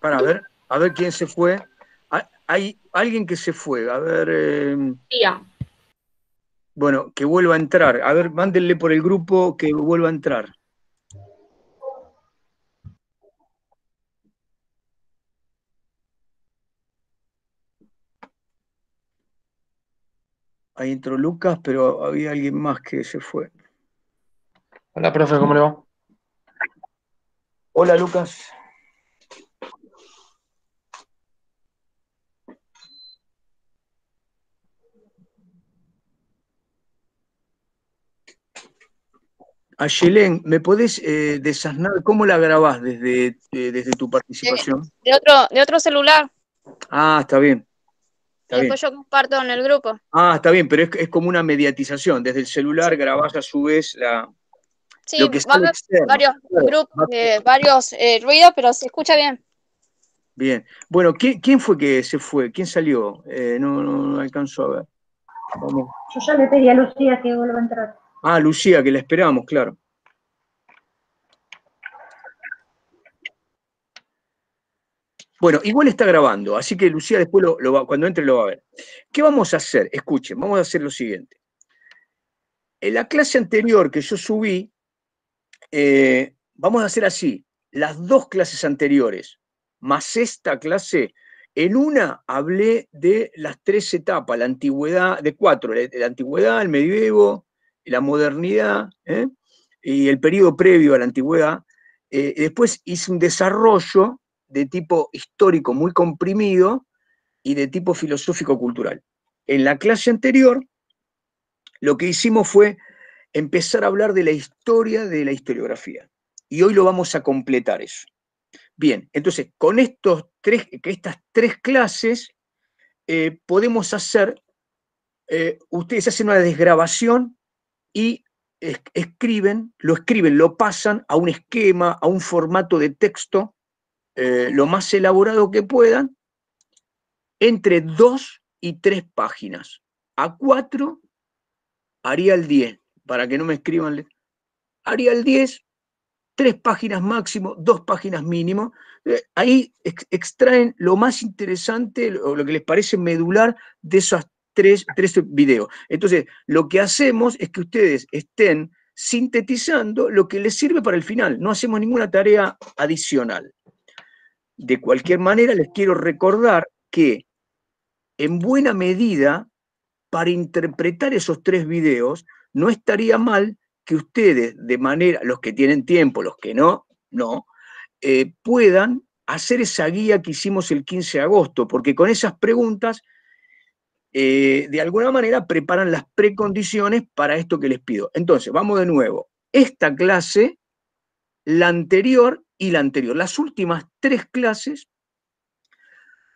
para ver, a ver quién se fue. Hay alguien que se fue, a ver. Em, bueno, que vuelva a entrar. A ver, mándenle por el grupo que vuelva a entrar. Ahí entró Lucas, pero había alguien más que se fue. Hola, profe, ¿cómo le va? Hola, Lucas. A ¿me podés eh, desasnar cómo la grabás desde, eh, desde tu participación? De, otro, de otro celular. Ah, está bien. después yo comparto en el grupo. Ah, está bien, pero es, como una mediatización. Desde el celular grabás a su vez la. Sí, varios grupos, eh, varios eh, ruidos, pero se escucha bien. Bien. Bueno, ¿quién, fue que se fue? ¿Quién salió? no, no, no alcanzó a ver. Yo ya le pedí a Lucía que vuelva a entrar. Ah, Lucía, que la esperamos, claro. Bueno, igual está grabando, así que Lucía después cuando entre lo va a ver. ¿Qué vamos a hacer? Escuchen, vamos a hacer lo siguiente. En la clase anterior que yo subí, eh, vamos a hacer así, las dos clases anteriores, más esta clase, en una hablé de las tres etapas, la antigüedad, de cuatro, la antigüedad, el medievo, la modernidad ¿eh? y el periodo previo a la antigüedad. Eh, después hice un desarrollo de tipo histórico muy comprimido y de tipo filosófico-cultural. En la clase anterior, lo que hicimos fue empezar a hablar de la historia de la historiografía. Y hoy lo vamos a completar eso. Bien, entonces, con estos tres, estas tres clases, eh, podemos hacer, ustedes hacen una desgrabación y escriben, lo escriben, lo pasan a un esquema, a un formato de texto eh, lo más elaborado que puedan, entre dos y tres páginas. A cuatro haría el diez, para que no me escriban. Haría el diez, tres páginas máximo, dos páginas mínimo. Eh, ahí extraen lo más interesante, lo, lo que les parece medular de esas tres, videos. Entonces, lo que hacemos es que ustedes estén sintetizando lo que les sirve para el final. No hacemos ninguna tarea adicional. De cualquier manera, les quiero recordar que en buena medida, para interpretar esos tres videos, no estaría mal que ustedes, de manera, los que tienen tiempo, los que no, no, eh, puedan hacer esa guía que hicimos el 15 de agosto, porque con esas preguntas eh, de alguna manera preparan las precondiciones para esto que les pido. Entonces, vamos de nuevo. Esta clase, la anterior y la anterior. Las últimas tres clases,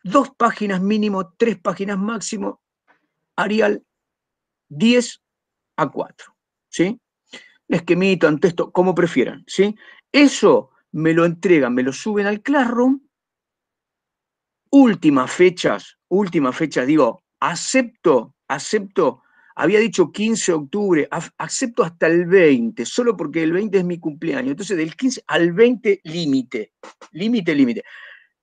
dos páginas mínimo, tres páginas máximo, Arial 10 a 4. ¿Sí? Un esquemita, texto, como prefieran. ¿Sí? Eso me lo entregan, me lo suben al Classroom. Últimas fechas, últimas fechas, digo, acepto, acepto, había dicho 15 de octubre, acepto hasta el 20, solo porque el 20 es mi cumpleaños. Entonces, del 15 al 20, límite, límite, límite.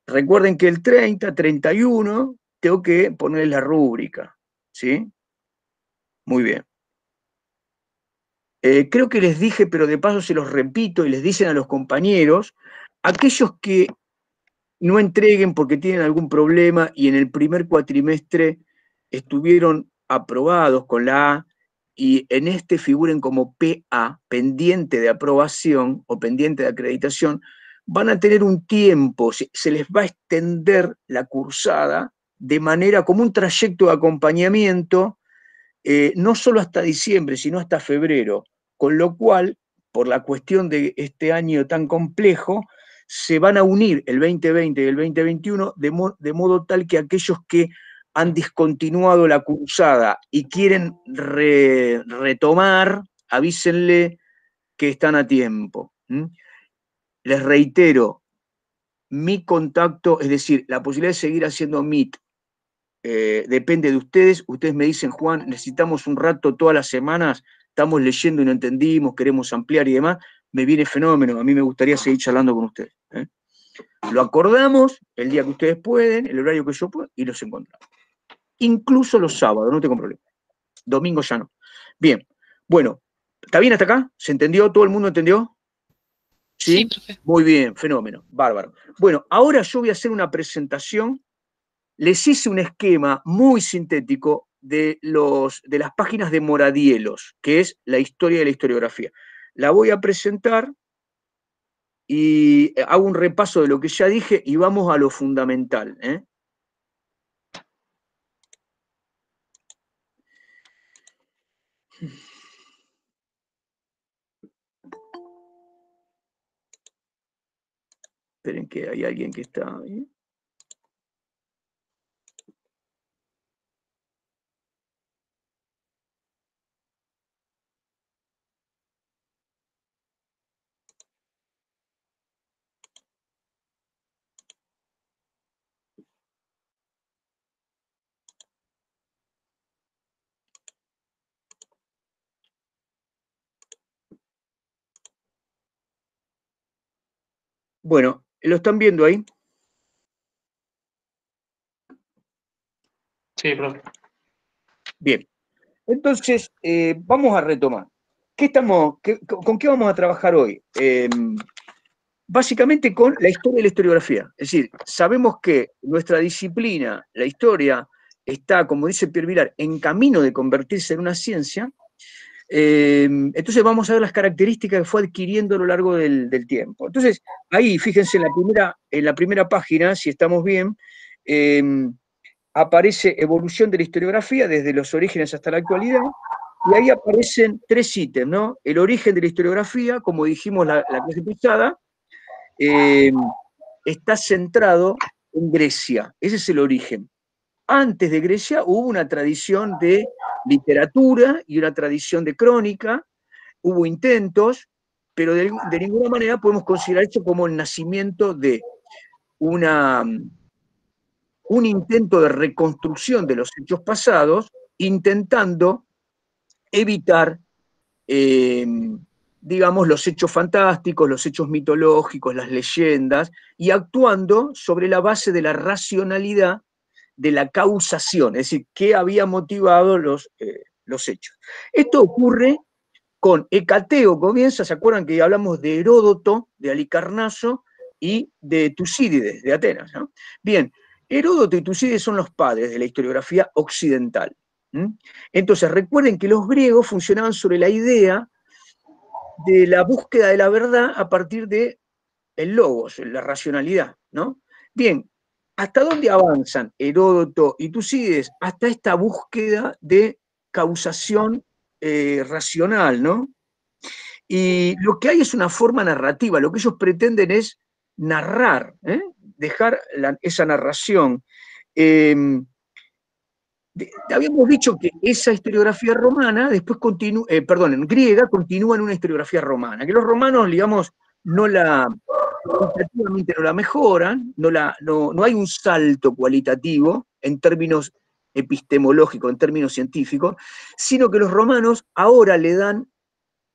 Recuerden que el 30, 31, tengo que poner la rúbrica, ¿sí? Muy bien. Eh, creo que les dije, pero de paso se los repito y les dicen a los compañeros, aquellos que no entreguen porque tienen algún problema y en el primer cuatrimestre estuvieron aprobados con la A y en este figuren como PA, pendiente de aprobación o pendiente de acreditación, van a tener un tiempo, se les va a extender la cursada de manera como un trayecto de acompañamiento, eh, no solo hasta diciembre, sino hasta febrero, con lo cual, por la cuestión de este año tan complejo, se van a unir el 2020 y el 2021 de modo tal que aquellos que han discontinuado la cursada y quieren retomar, avísenle que están a tiempo. Les reitero, mi contacto, es decir, la posibilidad de seguir haciendo Meet, eh, depende de ustedes. Ustedes me dicen, Juan, necesitamos un rato todas las semanas, estamos leyendo y no entendimos, queremos ampliar y demás. Me viene fenómeno, a mí me gustaría seguir charlando con ustedes. ¿eh? Lo acordamos el día que ustedes pueden, el horario que yo puedo, y los encontramos incluso los sábados, no tengo problema. Domingo ya no. Bien, bueno, ¿está bien hasta acá? ¿Se entendió? ¿Todo el mundo entendió? Sí, muy bien, fenómeno, bárbaro. Bueno, ahora yo voy a hacer una presentación. Les hice un esquema muy sintético de, los, de las páginas de Moradielos, que es la historia de la historiografía. La voy a presentar y eh, hago un repaso de lo que ya dije y vamos a lo fundamental. ¿eh? Esperen que hay alguien que está... bien Bueno, ¿Lo están viendo ahí? Sí, profe. Bien. Entonces, eh, vamos a retomar. ¿Qué estamos, ¿Con qué vamos a trabajar hoy? Em, básicamente con la historia y la historiografía. Es decir, sabemos que nuestra disciplina, la historia, está, como dice Pierre Vilar, en camino de convertirse en una ciencia, Em, entonces vamos a ver las características que fue adquiriendo a lo largo del, tiempo. Entonces, ahí, fíjense, en la primera, en la primera página, si estamos bien, em, aparece evolución de la historiografía desde los orígenes hasta la actualidad, y ahí aparecen tres ítems, ¿no? El origen de la historiografía, como dijimos la, clase pasada, em, está centrado en Grecia, ese es el origen. Antes de Grecia hubo una tradición de literatura y una tradición de crónica, hubo intentos, pero de, ninguna manera podemos considerar esto como el nacimiento de una, un intento de reconstrucción de los hechos pasados, intentando evitar, em, digamos, los hechos fantásticos, los hechos mitológicos, las leyendas, y actuando sobre la base de la racionalidad de la causación, es decir, qué había motivado los, eh, los hechos. Esto ocurre con Hecateo, comienza, ¿se acuerdan que hablamos de Heródoto, de Alicarnaso y de Tucídides, de Atenas? Bien, Heródoto y Tucídides son los padres de la historiografía occidental. Entonces, recuerden que los griegos funcionaban sobre la idea de la búsqueda de la verdad a partir de el logos, la racionalidad, ¿no? Bien, ¿Hasta dónde avanzan Heródoto y Tucídides? Hasta esta búsqueda de causación eh, racional, ¿no? Y lo que hay es una forma narrativa, lo que ellos pretenden es narrar, ¿eh? dejar esa narración. Em, habíamos dicho que esa historiografía romana, después continúa, eh, perdón, en griega, continúa en una historiografía romana, que los romanos, digamos, no la, no la mejoran, no, la, no, hay un salto cualitativo en términos epistemológicos, en términos científicos, sino que los romanos ahora le dan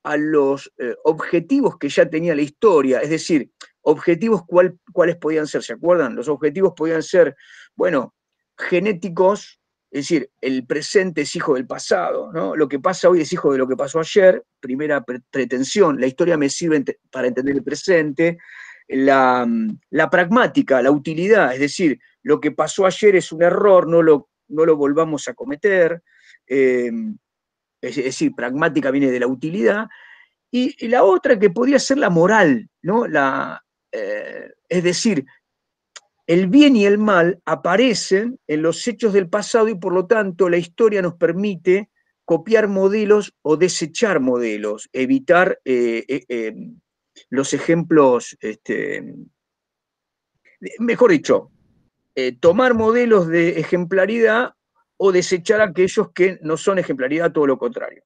a los eh, objetivos que ya tenía la historia, es decir, objetivos cuáles podían ser, ¿se acuerdan? Los objetivos podían ser, bueno, genéticos, es decir, el presente es hijo del pasado, ¿no? Lo que pasa hoy es hijo de lo que pasó ayer, primera pretensión, la historia me sirve para entender el presente, la, pragmática, la utilidad, es decir, lo que pasó ayer es un error, no lo, lo volvamos a cometer, eh, es, decir, pragmática viene de la utilidad, y, la otra que podría ser la moral, ¿no? La, eh, es decir, el bien y el mal aparecen en los hechos del pasado y por lo tanto la historia nos permite copiar modelos o desechar modelos, evitar eh, los ejemplos, este, mejor dicho, eh, tomar modelos de ejemplaridad o desechar aquellos que no son ejemplaridad, todo lo contrario.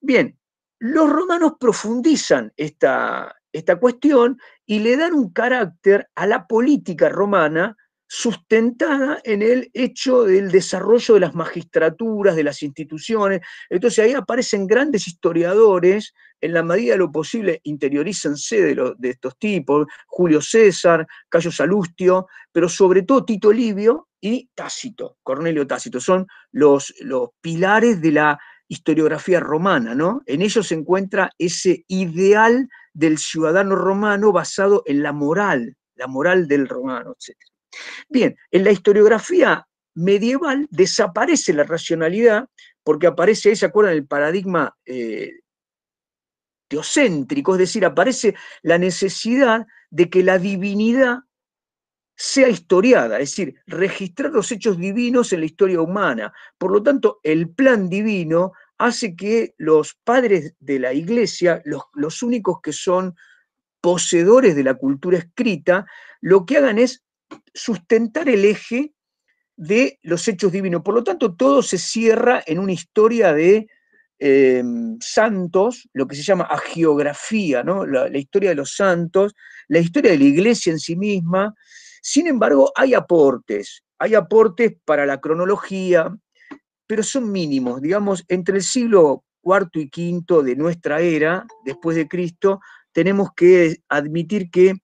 Bien, los romanos profundizan esta cuestión y le dan un carácter a la política romana sustentada en el hecho del desarrollo de las magistraturas, de las instituciones. Entonces ahí aparecen grandes historiadores, en la medida de lo posible interiorícense de, de estos tipos, Julio César, Cayo Salustio, pero sobre todo Tito Livio y Tácito, Cornelio Tácito, son los, pilares de la historiografía romana, ¿no? En ellos se encuentra ese ideal del ciudadano romano basado en la moral, la moral del romano, etcétera. Bien, en la historiografía medieval desaparece la racionalidad porque aparece, ¿se acuerdan el paradigma eh, teocéntrico? Es decir, aparece la necesidad de que la divinidad sea historiada, es decir, registrar los hechos divinos en la historia humana. Por lo tanto, el plan divino hace que los padres de la iglesia, los, los únicos que son poseedores de la cultura escrita, lo que hagan es sustentar el eje de los hechos divinos. Por lo tanto, todo se cierra en una historia de em, santos, lo que se llama agiografía, ¿no? la, historia de los santos, la historia de la iglesia en sí misma. Sin embargo, hay aportes, hay aportes para la cronología, pero son mínimos. Digamos, entre el siglo IV y V de nuestra era, después de Cristo, tenemos que admitir que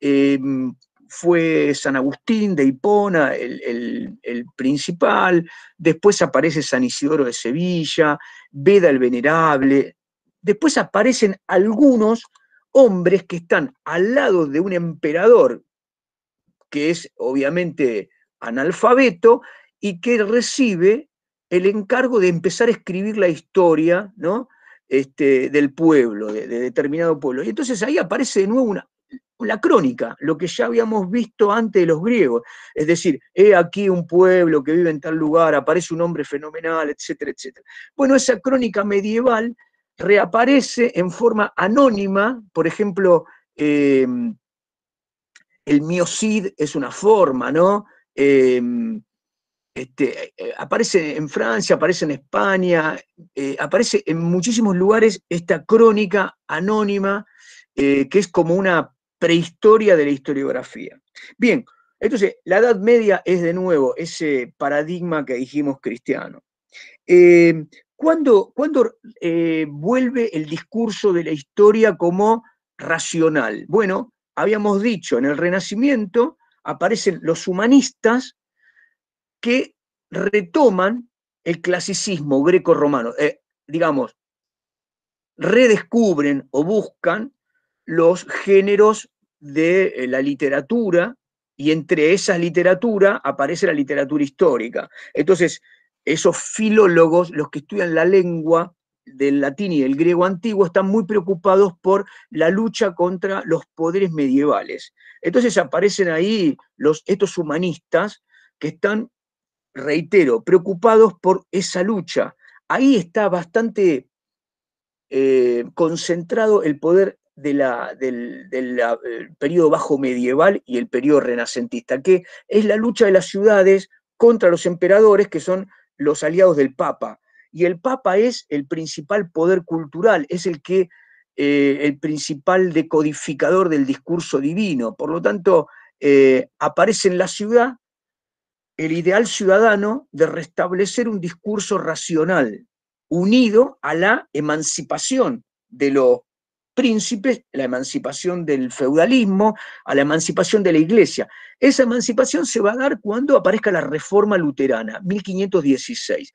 em, fue San Agustín de Hipona el, principal, después aparece San Isidoro de Sevilla, Veda el Venerable, después aparecen algunos hombres que están al lado de un emperador que es obviamente analfabeto y que recibe el encargo de empezar a escribir la historia, ¿no? Este, del pueblo, de, de, determinado pueblo. Y entonces ahí aparece de nuevo una la crónica, lo que ya habíamos visto antes de los griegos. Es decir, he aquí un pueblo que vive en tal lugar, aparece un hombre fenomenal, etcétera, etcétera. Bueno, esa crónica medieval reaparece en forma anónima, por ejemplo, em, el miocid es una forma, ¿no? Em, este, eh, eh, aparece en Francia, aparece en España, eh, aparece en muchísimos lugares esta crónica anónima que es como una prehistoria de la historiografía. Bien, entonces la Edad Media es de nuevo ese paradigma que dijimos cristiano. Eh, ¿Cuándo, eh, vuelve el discurso de la historia como racional? Bueno, habíamos dicho, en el Renacimiento aparecen los humanistas que retoman el clasicismo greco-romano, eh, digamos, redescubren o buscan los géneros de eh, la literatura y entre esas literatura aparece la literatura histórica. Entonces, esos filólogos, los que estudian la lengua del latín y del griego antiguo, están muy preocupados por la lucha contra los poderes medievales. Entonces aparecen ahí los, estos humanistas que están, reitero, preocupados por esa lucha. Ahí está bastante eh, concentrado el poder la, del, del ah, periodo bajo medieval y el periodo renacentista, que es la lucha de las ciudades contra los emperadores, que son los aliados del Papa. Y el Papa es el principal poder cultural, es el que eh, el principal decodificador del discurso divino. Por lo tanto, eh, aparece en la ciudad el ideal ciudadano de restablecer un discurso racional unido a la emancipación de los príncipes, la emancipación del feudalismo, a la emancipación de la iglesia. Esa emancipación se va a dar cuando aparezca la reforma luterana, 1516.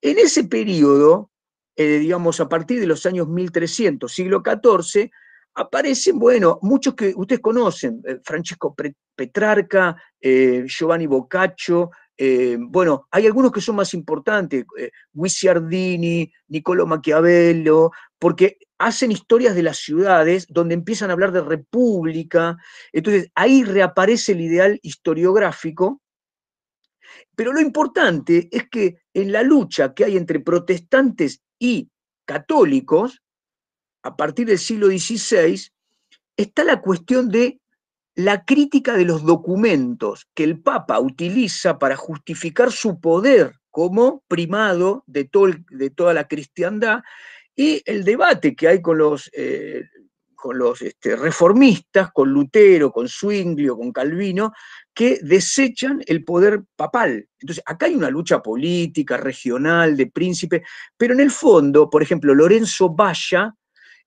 En ese periodo, eh, digamos a partir de los años 1300, siglo XIV, aparecen, bueno, muchos que ustedes conocen, Francisco eh, Francesco Petrarca, eh, Giovanni Boccaccio, bueno, hay algunos que son más importantes, Guicciardini, Niccolò Machiavello, porque hacen historias de las ciudades donde empiezan a hablar de república, entonces ahí reaparece el ideal historiográfico, pero lo importante es que en la lucha que hay entre protestantes y católicos, a partir del siglo XVI, está la cuestión de la crítica de los documentos que el Papa utiliza para justificar su poder como primado de, de toda la cristiandad y el debate que hay con los, eh, con los este, reformistas, con Lutero, con Zwinglio, con Calvino, que desechan el poder papal. Entonces, acá hay una lucha política, regional, de príncipe, pero en el fondo, por ejemplo, Lorenzo Valla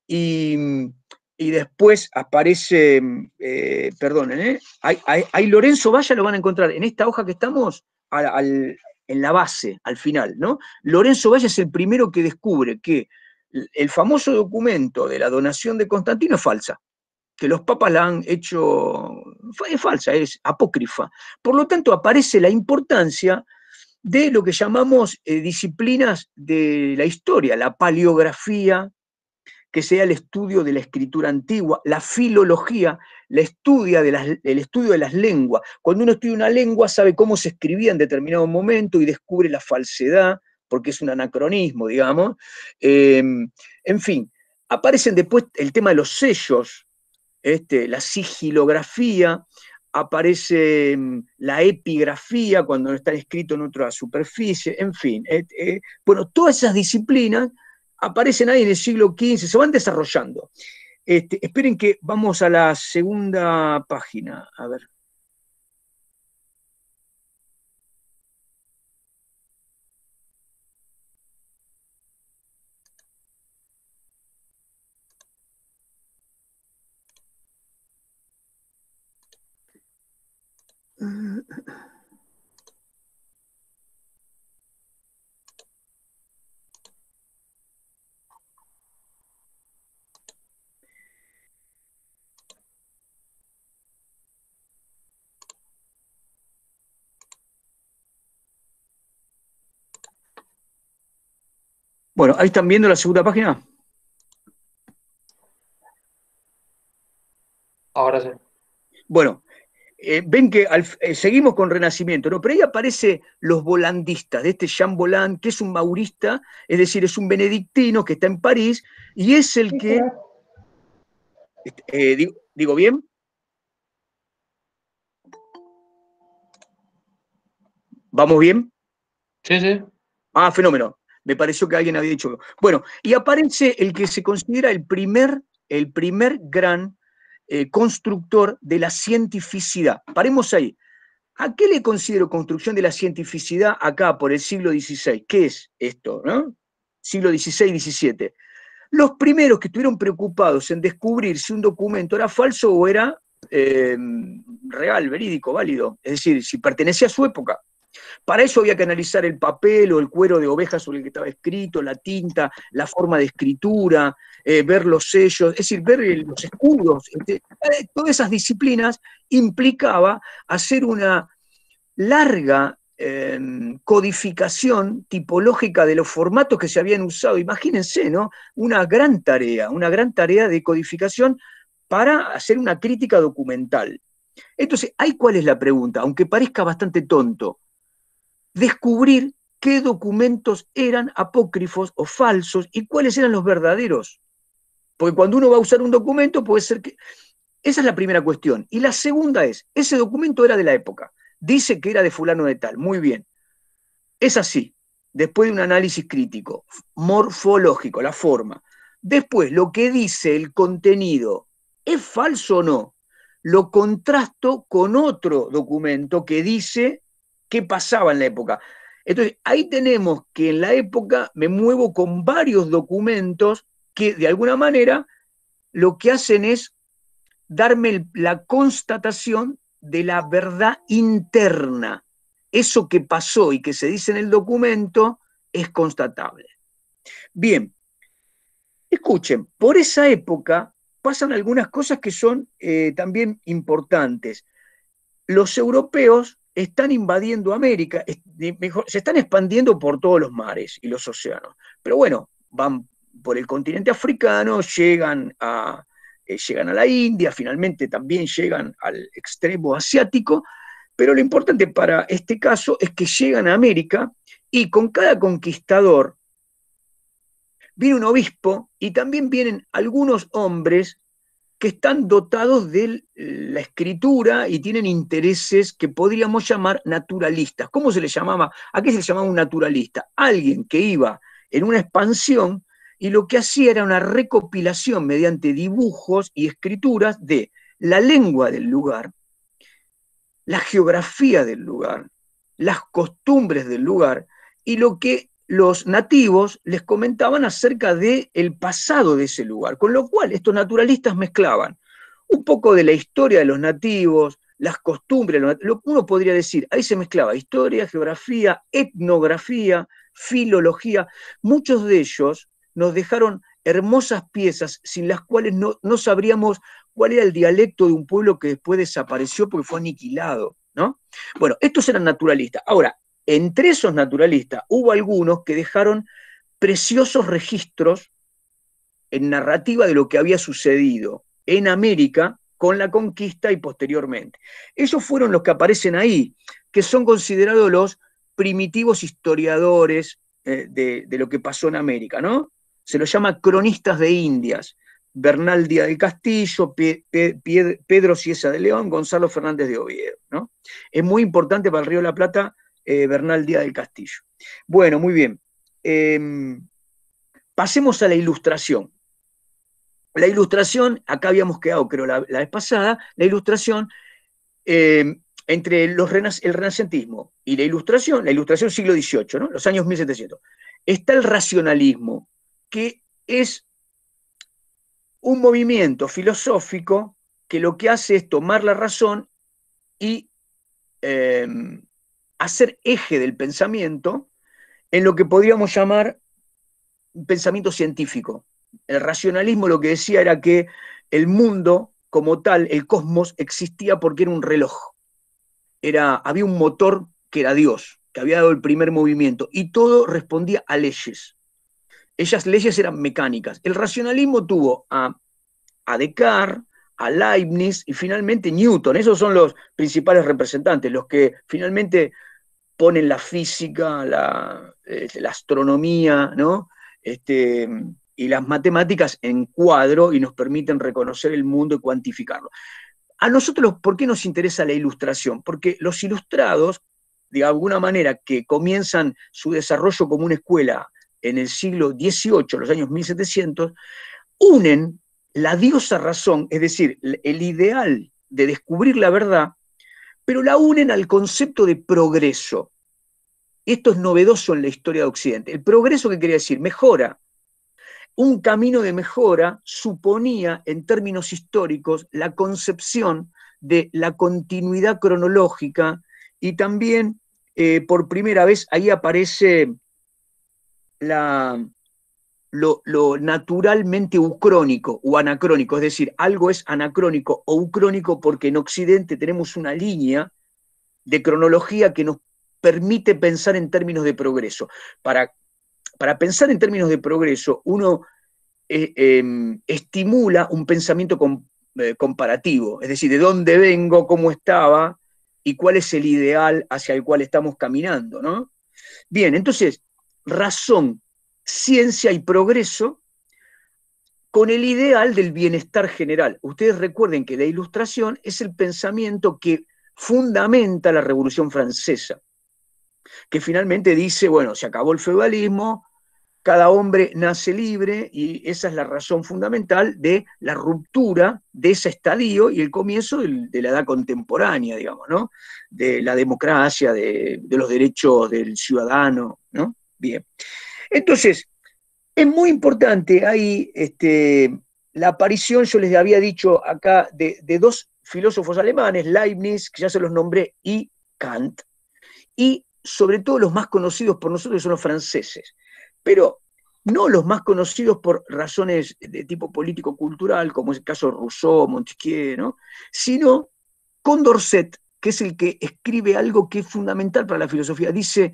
y, después aparece, eh, perdonen, eh, Lorenzo Valla, lo van a encontrar en esta hoja que estamos, en la base, al final, ¿no? Lorenzo Valla es el primero que descubre que el famoso documento de la donación de Constantino es falsa, que los papas la han hecho, es falsa, es apócrifa. Por lo tanto, aparece la importancia de lo que llamamos eh, disciplinas de la historia, la paleografía, que sea el estudio de la escritura antigua, la filología, estudia el estudio de las lenguas. Cuando uno estudia una lengua sabe cómo se escribía en determinado momento y descubre la falsedad, porque es un anacronismo, digamos. Em, en fin, aparecen después el tema de los sellos, este, la sigilografía, aparece em, la epigrafía cuando no está escrito en otra superficie, en fin. Eh, eh, bueno, todas esas disciplinas aparecen ahí en el siglo XV, se van desarrollando. Este, esperen que vamos a la segunda página, a ver. Bueno, ahí están viendo la segunda página. Ahora sí. Bueno, eh, ven que eh, seguimos con Renacimiento, ¿no? pero ahí aparece los volandistas, de este Jean Voland, que es un maurista, es decir, es un benedictino que está en París y es el que... Este, eh, digo, bien? ¿Vamos bien? Sí, sí. Ah, fenómeno. Me pareció que alguien había dicho. Bueno, y aparece el que se considera el primer, el primer gran eh, constructor de la cientificidad. Paremos ahí. ¿A qué le considero construcción de la cientificidad acá por el siglo XVI? ¿Qué es esto? No? Siglo XVI XVII. Los primeros que estuvieron preocupados en descubrir si un documento era falso o era eh, real, verídico, válido, es decir, si pertenecía a su época. Para eso había que analizar el papel o el cuero de oveja sobre el que estaba escrito, la tinta, la forma de escritura, eh, ver los sellos, es decir, ver los escudos. Este, eh, todas esas disciplinas implicaba hacer una larga em, codificación tipológica de los formatos que se habían usado. Imagínense, ¿no? Una gran tarea, una gran tarea de codificación para hacer una crítica documental. Entonces, ¿hay cuál es la pregunta? Aunque parezca bastante tonto, descubrir qué documentos eran apócrifos o falsos y cuáles eran los verdaderos. Porque cuando uno va a usar un documento puede ser que... Esa es la primera cuestión. Y la segunda es, ese documento era de la época. Dice que era de fulano de tal. Muy bien. Es así. Después de un análisis crítico, morfológico, la forma. Después, lo que dice el contenido, ¿es falso o no? Lo contrasto con otro documento que dice qué pasaba en la época. Entonces, ahí tenemos que en la época me muevo con varios documentos que de alguna manera lo que hacen es darme la constatación de la verdad interna. Eso que pasó y que se dice en el documento es constatable. Bien, escuchen, por esa época pasan algunas cosas que son eh, también importantes. Los europeos están invadiendo América, se están expandiendo por todos los mares y los océanos. Pero bueno, van por el continente africano, llegan a, eh, llegan a la India, finalmente también llegan al extremo asiático, pero lo importante para este caso es que llegan a América y con cada conquistador viene un obispo y también vienen algunos hombres que están dotados de la escritura y tienen intereses que podríamos llamar naturalistas. ¿Cómo se le llamaba? ¿A qué se les llamaba un naturalista? Alguien que iba en una expansión y lo que hacía era una recopilación mediante dibujos y escrituras de la lengua del lugar, la geografía del lugar, las costumbres del lugar y lo que los nativos les comentaban acerca del el pasado de ese lugar, con lo cual estos naturalistas mezclaban un poco de la historia de los nativos, las costumbres, lo uno podría decir, ahí se mezclaba historia, geografía, etnografía, filología, muchos de ellos nos dejaron hermosas piezas sin las cuales no, sabríamos cuál era el dialecto de un pueblo que después desapareció porque fue aniquilado. ¿No? Bueno, estos eran naturalistas. Ahora, entre esos naturalistas hubo algunos que dejaron preciosos registros en narrativa de lo que había sucedido en América con la conquista y posteriormente. Ellos fueron los que aparecen ahí, que son considerados los primitivos historiadores eh, de, lo que pasó en América, ¿no? Se los llama cronistas de Indias. Bernal Díaz del Castillo, Pedro Ciesa de León, Gonzalo Fernández de Oviedo. ¿no? Es muy importante para el Río de la Plata eh, Bernal Díaz del Castillo. Bueno, muy bien. Em, pasemos a la ilustración. La ilustración, acá habíamos quedado, creo, la, vez pasada, la ilustración em, entre los el renacentismo y la ilustración, la ilustración siglo XVIII, los años 1700, está el racionalismo, que es un movimiento filosófico que lo que hace es tomar la razón y em, hacer eje del pensamiento en lo que podríamos llamar pensamiento científico. El racionalismo lo que decía era que el mundo como tal, el cosmos, existía porque era un reloj. Era, había un motor que era Dios, que había dado el primer movimiento, y todo respondía a leyes. esas leyes eran mecánicas. El racionalismo tuvo a, a Descartes, a Leibniz y finalmente Newton. Esos son los principales representantes, los que finalmente ponen la física, eh, la, astronomía, ¿no? Este, y las matemáticas en cuadro y nos permiten reconocer el mundo y cuantificarlo. A nosotros, ¿por qué nos interesa la ilustración? Porque los ilustrados, de alguna manera, que comienzan su desarrollo como una escuela en el siglo XVIII, los años 1700, unen la diosa razón, es decir, el ideal de descubrir la verdad, pero la unen al concepto de progreso. Esto es novedoso en la historia de Occidente. El progreso, ¿qué quería decir? Mejora. Un camino de mejora suponía, en términos históricos, la concepción de la continuidad cronológica y también, eh, por primera vez, ahí aparece la, lo, naturalmente ucrónico o anacrónico, es decir, algo es anacrónico o ucrónico porque en Occidente tenemos una línea de cronología que nos permite pensar en términos de progreso. Para, para pensar en términos de progreso, uno eh, em, estimula un pensamiento eh, comparativo, es decir, de dónde vengo, cómo estaba y cuál es el ideal hacia el cual estamos caminando, ¿no? Bien, entonces, razón ciencia y progreso con el ideal del bienestar general. Ustedes recuerden que la ilustración es el pensamiento que fundamenta la Revolución Francesa, que finalmente dice, bueno, se acabó el feudalismo, cada hombre nace libre y esa es la razón fundamental de la ruptura de ese estadio y el comienzo de la edad contemporánea, digamos, ¿no? De la democracia, de, de los derechos del ciudadano, ¿no? Bien. Entonces, es muy importante, ahí este, la aparición, yo les había dicho acá, de, dos filósofos alemanes, Leibniz, que ya se los nombré, y Kant, y sobre todo los más conocidos por nosotros son los franceses, pero no los más conocidos por razones de tipo político-cultural, como es el caso de Rousseau, Montesquieu, ¿no? sino Condorcet, que es el que escribe algo que es fundamental para la filosofía. Dice,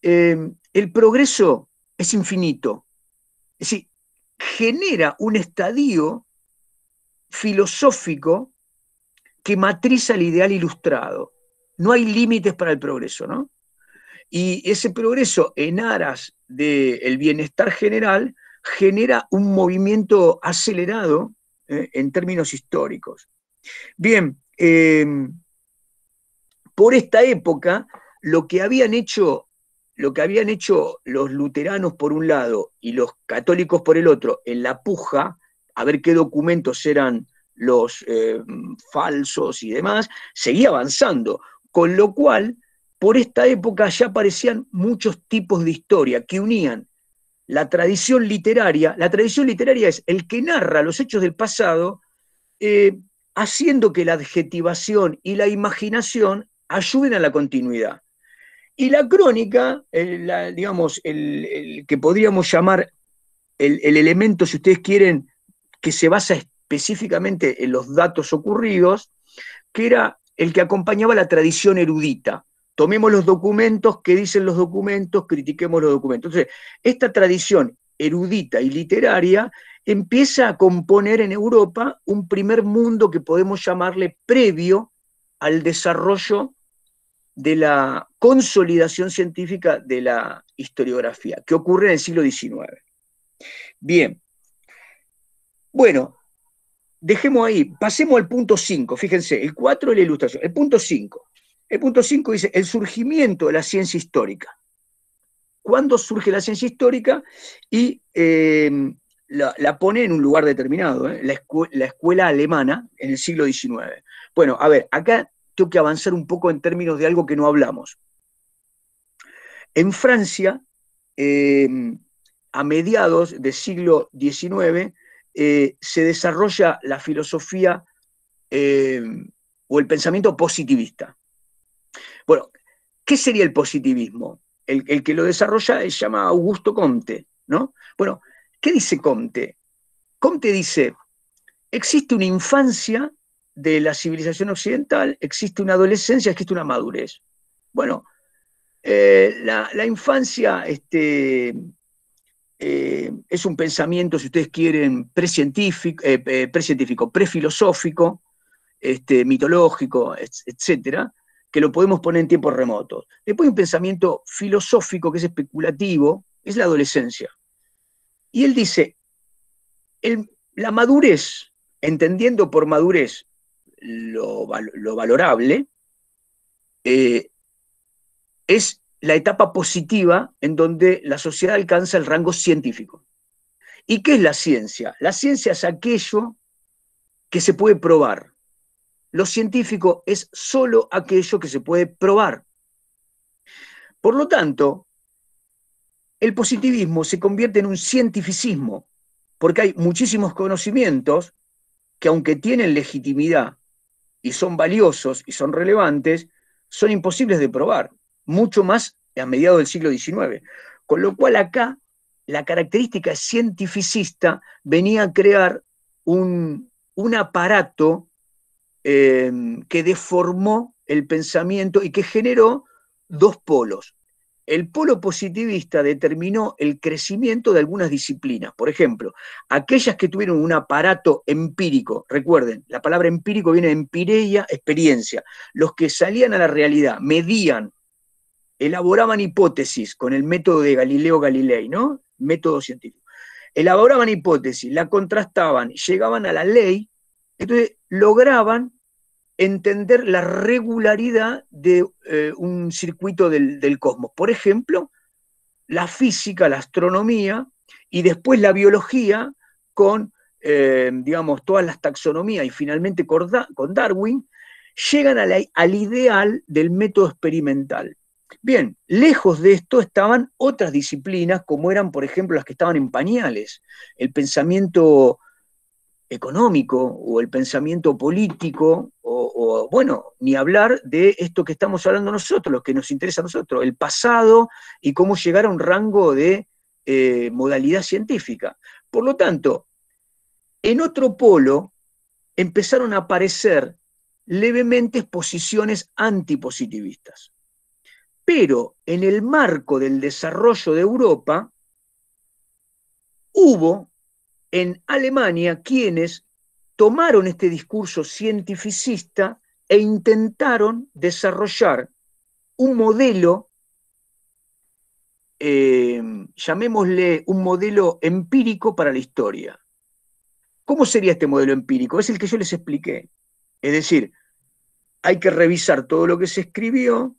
eh, el progreso es infinito. Es decir, genera un estadio filosófico que matriza el ideal ilustrado. No hay límites para el progreso, ¿no? Y ese progreso en aras del bienestar general genera un movimiento acelerado ¿eh? en términos históricos. Bien, eh, por esta época, lo que habían hecho lo que habían hecho los luteranos por un lado y los católicos por el otro en la puja, a ver qué documentos eran los eh, falsos y demás, seguía avanzando, con lo cual, por esta época ya aparecían muchos tipos de historia que unían la tradición literaria. La tradición literaria es el que narra los hechos del pasado, eh, haciendo que la adjetivación y la imaginación ayuden a la continuidad. Y la crónica, digamos, el, que podríamos llamar el, el elemento, si ustedes quieren, que se basa específicamente en los datos ocurridos, que era el que acompañaba la tradición erudita. Tomemos los documentos, qué dicen los documentos, critiquemos los documentos. Entonces, esta tradición erudita y literaria empieza a componer en Europa un primer mundo que podemos llamarle previo al desarrollo de la consolidación científica de la historiografía, que ocurre en el siglo XIX. Bien, bueno, dejemos ahí, pasemos al punto 5, fíjense, el 4 es la ilustración, el punto 5. El punto 5 dice el surgimiento de la ciencia histórica. ¿Cuándo surge la ciencia histórica? Y em, la, pone en un lugar determinado, ¿eh? la, la escuela alemana en el siglo XIX. Bueno, a ver, acá tengo que avanzar un poco en términos de algo que no hablamos. En Francia, em, a mediados del siglo XIX, eh, se desarrolla la filosofía em, o el pensamiento positivista. Bueno, ¿qué sería el positivismo? El, que lo desarrolla se llama Augusto Comte, ¿no? Bueno, ¿qué dice Comte? Comte dice, existe una infancia de la civilización occidental existe una adolescencia, existe una madurez. Bueno, eh, la, infancia este, eh, es un pensamiento, si ustedes quieren, eh, precientífico, prefilosófico, este, mitológico, etcétera, que lo podemos poner en tiempos remotos. Después hay un pensamiento filosófico que es especulativo, es la adolescencia. Y él dice, la madurez, entendiendo por madurez lo, valorable, eh, es la etapa positiva en donde la sociedad alcanza el rango científico. ¿Y qué es la ciencia? La ciencia es aquello que se puede probar. Lo científico es solo aquello que se puede probar. Por lo tanto, el positivismo se convierte en un cientificismo, porque hay muchísimos conocimientos que aunque tienen legitimidad, y son valiosos y son relevantes, son imposibles de probar, mucho más a mediados del siglo XIX. Con lo cual acá la característica cientificista venía a crear un, aparato eh, que deformó el pensamiento y que generó dos polos el polo positivista determinó el crecimiento de algunas disciplinas. Por ejemplo, aquellas que tuvieron un aparato empírico, recuerden, la palabra empírico viene de empireia, experiencia, los que salían a la realidad, medían, elaboraban hipótesis con el método de Galileo Galilei, ¿no? Método científico. Elaboraban hipótesis, la contrastaban, llegaban a la ley, entonces lograban entender la regularidad de eh, un circuito del, cosmos. Por ejemplo, la física, la astronomía y después la biología con, eh, digamos, todas las taxonomías y finalmente con, Darwin, llegan al ideal del método experimental. Bien, lejos de esto estaban otras disciplinas, como eran, por ejemplo, las que estaban en pañales, el pensamiento económico o el pensamiento político, o, bueno, ni hablar de esto que estamos hablando nosotros, lo que nos interesa a nosotros, el pasado y cómo llegar a un rango de eh, modalidad científica. Por lo tanto, en otro polo empezaron a aparecer levemente exposiciones antipositivistas. Pero en el marco del desarrollo de Europa, hubo en Alemania quienes tomaron este discurso cientificista e intentaron desarrollar un modelo, em, llamémosle un modelo empírico para la historia. ¿Cómo sería este modelo empírico? Es el que yo les expliqué. Es decir, hay que revisar todo lo que se escribió,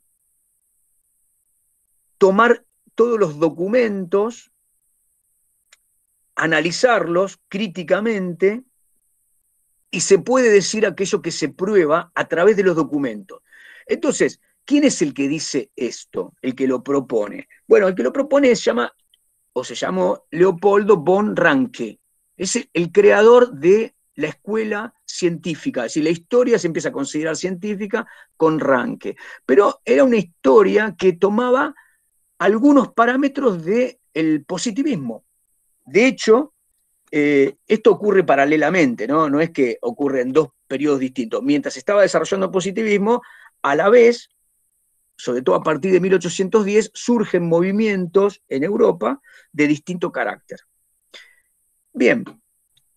tomar todos los documentos analizarlos críticamente y se puede decir aquello que se prueba a través de los documentos. Entonces, ¿quién es el que dice esto, el que lo propone? Bueno, el que lo propone se llama, o se llamó Leopoldo von Ranke. Es el, creador de la escuela científica, es decir, la historia se empieza a considerar científica con Ranke. Pero era una historia que tomaba algunos parámetros del el positivismo. De hecho, eh, esto ocurre paralelamente, ¿no? No es que ocurra en dos periodos distintos. Mientras estaba desarrollando positivismo, a la vez, sobre todo a partir de 1810, surgen movimientos en Europa de distinto carácter. Bien,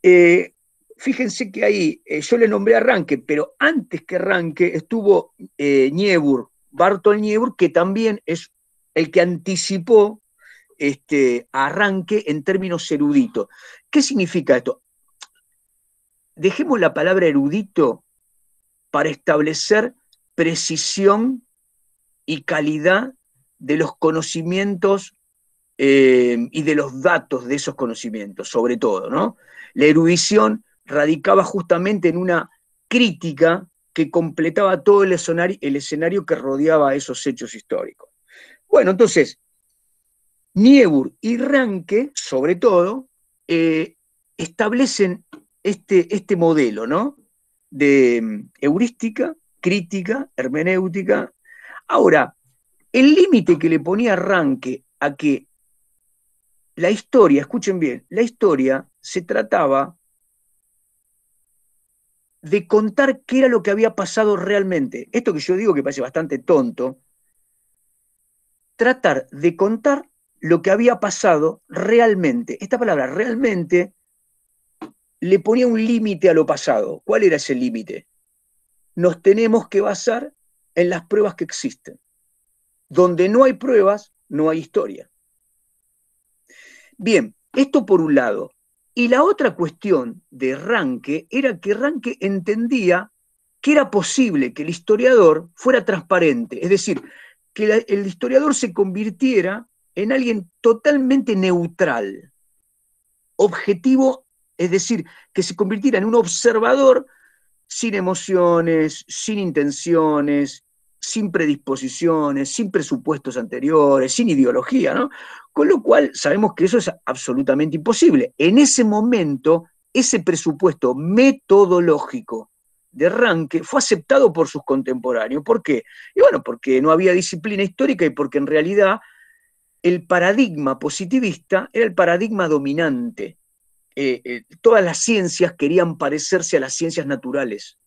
eh, fíjense que ahí eh, yo le nombré a Ranke, pero antes que Ranke estuvo Niebuhr, Bartol Niebuhr, que también es el que anticipó este, arranque en términos eruditos. ¿Qué significa esto? Dejemos la palabra erudito para establecer precisión y calidad de los conocimientos eh, y de los datos de esos conocimientos, sobre todo, ¿no? La erudición radicaba justamente en una crítica que completaba todo el escenario, el escenario que rodeaba esos hechos históricos. Bueno, entonces, Niebuhr y Ranke, sobre todo, eh, establecen este, este modelo ¿no? de mm, heurística, crítica, hermenéutica. Ahora, el límite que le ponía Ranke a que la historia, escuchen bien, la historia se trataba de contar qué era lo que había pasado realmente. Esto que yo digo que parece bastante tonto, tratar de contar lo que había pasado realmente. Esta palabra realmente le ponía un límite a lo pasado. ¿Cuál era ese límite? Nos tenemos que basar en las pruebas que existen. Donde no hay pruebas, no hay historia. Bien, esto por un lado. Y la otra cuestión de Ranke era que Ranke entendía que era posible que el historiador fuera transparente, es decir, que el historiador se convirtiera en alguien totalmente neutral, objetivo, es decir, que se convirtiera en un observador sin emociones, sin intenciones, sin predisposiciones, sin presupuestos anteriores, sin ideología, ¿no? Con lo cual sabemos que eso es absolutamente imposible. En ese momento, ese presupuesto metodológico de arranque fue aceptado por sus contemporáneos. ¿Por qué? Y bueno, porque no había disciplina histórica y porque en realidad el paradigma positivista era el paradigma dominante. Eh, eh, todas las ciencias querían parecerse a las ciencias naturales,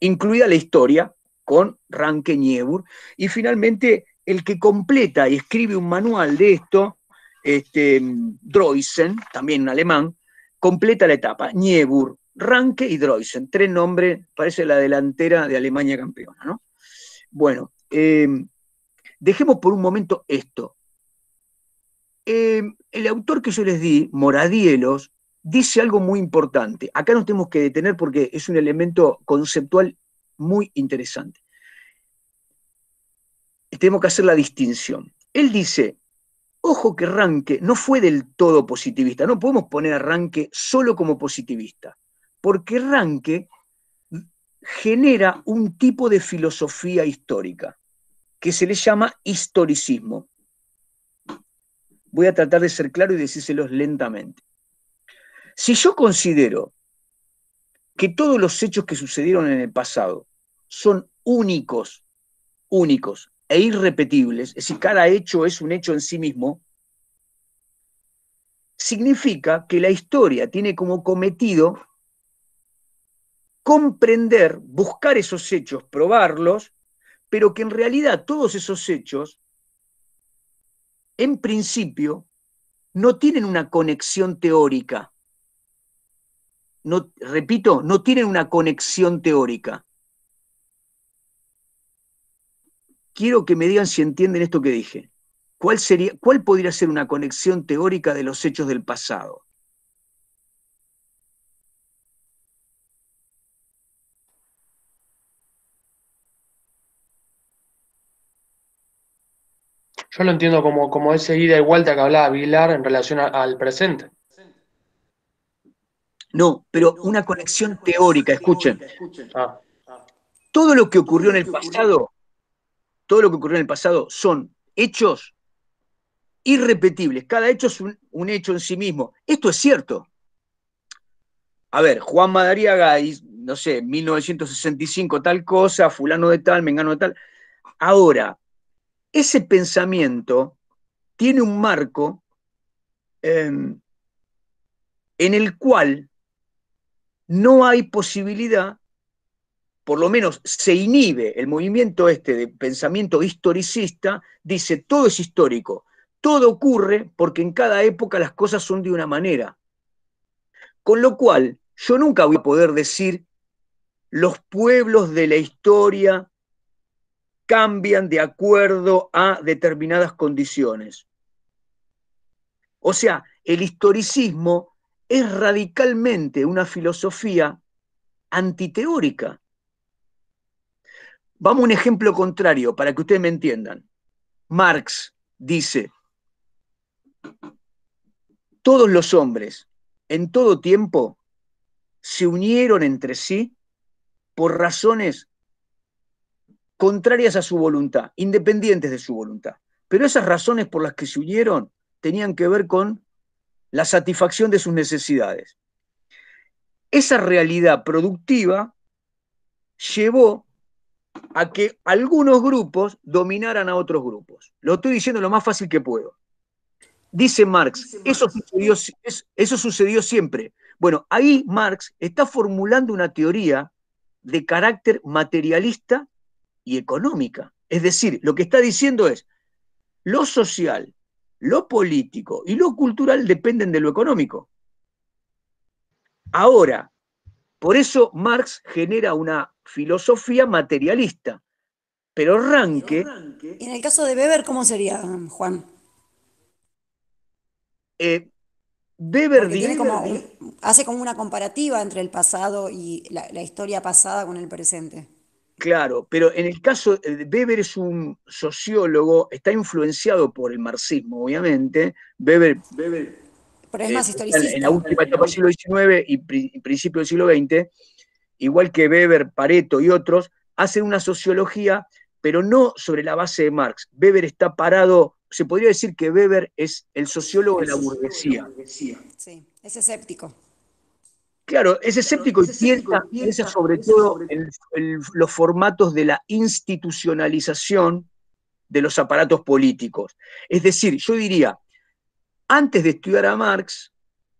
incluida la historia, con Ranke Niebur, y finalmente el que completa y escribe un manual de esto, este, Droysen, también en alemán, completa la etapa, Niebuhr, Ranke y Droysen, tres nombres, parece la delantera de Alemania campeona, Bueno, eh, dejemos por un momento esto. Em, el autor que yo les di, Moradielos, dice algo muy importante. Acá nos tenemos que detener porque es un elemento conceptual muy interesante. Tenemos que hacer la distinción. Él dice, ojo que Ranke no fue del todo positivista, no podemos poner a Ranke solo como positivista, porque Ranke genera un tipo de filosofía histórica que se le llama historicismo. Voy a tratar de ser claro y decírselos lentamente. Si yo considero que todos los hechos que sucedieron en el pasado son únicos, únicos e irrepetibles, es decir, cada hecho es un hecho en sí mismo, significa que la historia tiene como cometido comprender, buscar esos hechos, probarlos, pero que en realidad todos esos hechos en principio, no tienen una conexión teórica. No, repito, no tienen una conexión teórica. Quiero que me digan si entienden esto que dije. ¿Cuál, sería, ¿Cuál podría ser una conexión teórica de los hechos del pasado? yo lo entiendo como, como ese ida y vuelta que hablaba Vilar en relación al presente. No, pero una conexión teórica, escuchen. Ah. Todo lo que ocurrió en el pasado, todo lo que ocurrió en el pasado son hechos irrepetibles. Cada hecho es un, un hecho en sí mismo. Esto es cierto. A ver, Juan Madariaga, no sé, 1965 tal cosa, fulano de tal, mengano de tal. Ahora, ese pensamiento tiene un marco em, en el cual no hay posibilidad, por lo menos se inhibe el movimiento este de pensamiento historicista, dice todo es histórico, todo ocurre porque en cada época las cosas son de una manera. Con lo cual, yo nunca voy a poder decir los pueblos de la historia cambian de acuerdo a determinadas condiciones. O sea, el historicismo es radicalmente una filosofía antiteórica. Vamos a un ejemplo contrario para que ustedes me entiendan. Marx dice, todos los hombres en todo tiempo se unieron entre sí por razones contrarias a su voluntad, independientes de su voluntad. Pero esas razones por las que se unieron tenían que ver con la satisfacción de sus necesidades. Esa realidad productiva llevó a que algunos grupos dominaran a otros grupos. Lo estoy diciendo lo más fácil que puedo. Dice Marx, eso sucedió, eso sucedió siempre. Bueno, ahí Marx está formulando una teoría de carácter materialista y económica. Es decir, lo que está diciendo es, lo social, lo político y lo cultural dependen de lo económico. Ahora, por eso Marx genera una filosofía materialista. Pero Ranke... en el caso de Weber, cómo sería, Juan? Eh, Weber, dice. hace como una comparativa entre el pasado y la historia pasada con el presente. Claro, pero en el caso, eh, Weber es un sociólogo, está influenciado por el marxismo, obviamente. Weber, eh, En la última etapa del siglo XIX y, y principio del siglo XX, igual que Weber, Pareto y otros, hacen una sociología, pero no sobre la base de Marx. Weber está parado, se podría decir que Weber es el sociólogo de la burguesía. Sí, es escéptico. Claro, es escéptico, y piensa, sobre todo en los formatos de la institucionalización de los aparatos políticos. Es decir, yo diría, antes de estudiar a Marx,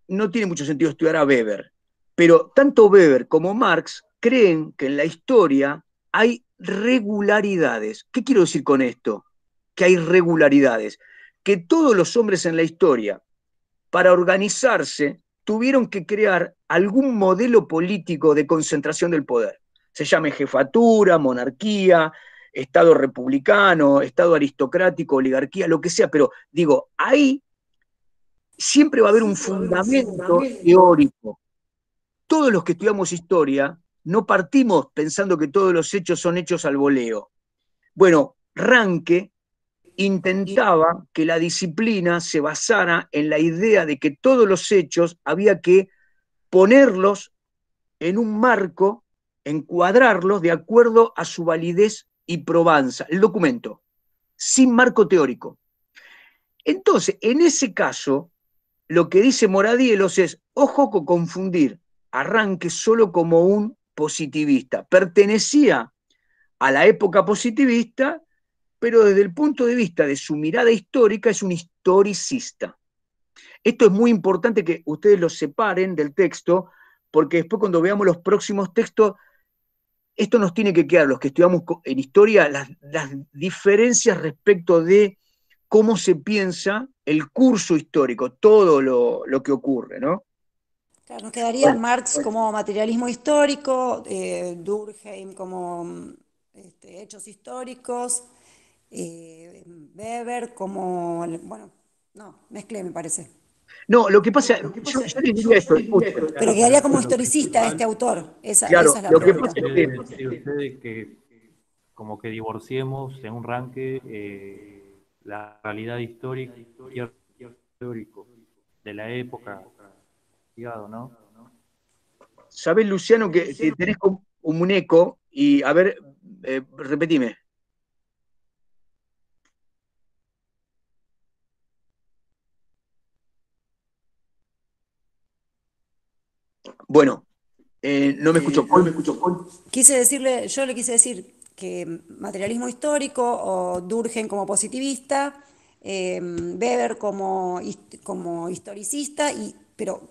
no tiene mucho sentido estudiar a Weber, pero tanto Weber como Marx creen que en la historia hay regularidades. ¿Qué quiero decir con esto? Que hay regularidades. Que todos los hombres en la historia, para organizarse, tuvieron que crear algún modelo político de concentración del poder. Se llame jefatura, monarquía, Estado republicano, Estado aristocrático, oligarquía, lo que sea, pero digo, ahí siempre va a haber un fundamento teórico. Todos los que estudiamos historia no partimos pensando que todos los hechos son hechos al voleo. Bueno, ranque intentaba que la disciplina se basara en la idea de que todos los hechos había que ponerlos en un marco, encuadrarlos de acuerdo a su validez y probanza, el documento, sin marco teórico. Entonces, en ese caso, lo que dice Moradielos es, ojo con confundir arranque solo como un positivista. Pertenecía a la época positivista pero desde el punto de vista de su mirada histórica es un historicista. Esto es muy importante que ustedes lo separen del texto, porque después cuando veamos los próximos textos, esto nos tiene que quedar, los que estudiamos en historia, las, diferencias respecto de cómo se piensa el curso histórico, todo lo, que ocurre, ¿no? nos quedaría Marx como materialismo histórico, eh, Durkheim como este, hechos históricos, eh, Weber, como, bueno, no, mezclé me parece. No, lo que pasa, yo, le esto. Pero quedaría como historicista este autor. Esa, la lo que pasa es que, como que divorciemos en un ranque eh, la realidad histórica y de la época, ¿no? Sabes, Luciano, que tenés como un eco y a ver, eh, repetime. Bueno, eh, no me escucho eh, Paul, me Quise decirle, yo le quise decir que materialismo histórico o Durgen como positivista, eh, Weber como, como historicista, y, pero,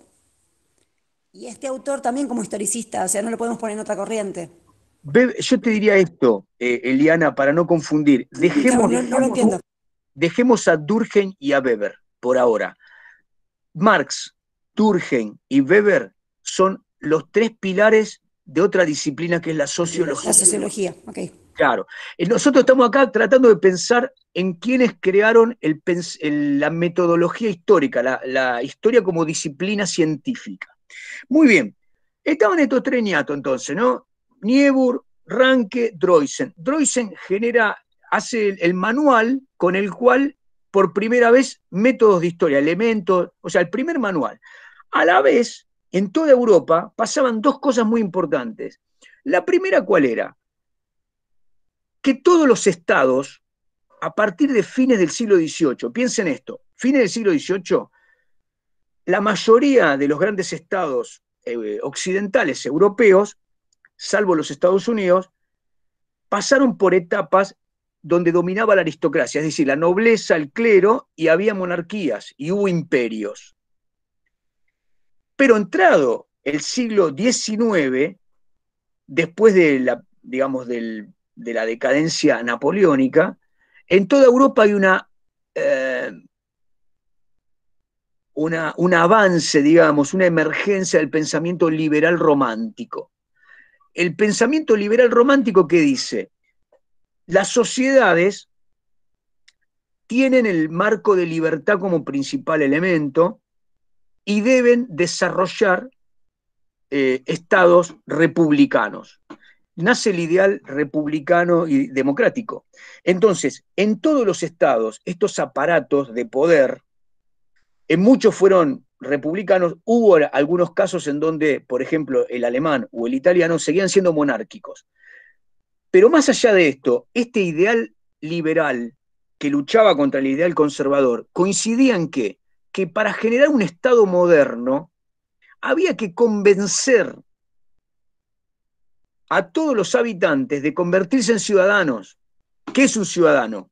y este autor también como historicista, o sea, no lo podemos poner en otra corriente. yo te diría esto, Eliana, para no confundir, dejemos, dejemos a Durgen y a Weber por ahora. Marx, Durgen y Weber son los tres pilares de otra disciplina que es la sociología. La sociología, ok. Claro. Eh, nosotros estamos acá tratando de pensar en quienes crearon el, la metodología histórica, la, historia como disciplina científica. Muy bien. Estaban estos tres niatos entonces, ¿no? Niebuhr, Ranke, Droysen. Droysen genera, hace el manual con el cual por primera vez métodos de historia, elementos, o sea, el primer manual. A la vez, en toda Europa pasaban dos cosas muy importantes. La primera, ¿cuál era? Que todos los estados, a partir de fines del siglo XVIII, piensen esto, fines del siglo XVIII, la mayoría de los grandes estados eh, occidentales europeos, salvo los Estados Unidos, pasaron por etapas donde dominaba la aristocracia, es decir, la nobleza, el clero, y había monarquías y hubo imperios. Pero entrado el siglo XIX, después de la, digamos, de la decadencia napoleónica, en toda Europa hay eh, una, un avance, digamos, una emergencia del pensamiento liberal romántico. El pensamiento liberal romántico que dice, las sociedades tienen el marco de libertad como principal elemento, y deben desarrollar eh, estados republicanos. Nace el ideal republicano y democrático. Entonces, en todos los estados, estos aparatos de poder, en muchos fueron republicanos, hubo algunos casos en donde, por ejemplo, el alemán o el italiano seguían siendo monárquicos. Pero más allá de esto, este ideal liberal que luchaba contra el ideal conservador coincidía en que que para generar un Estado moderno había que convencer a todos los habitantes de convertirse en ciudadanos. ¿Qué es un ciudadano?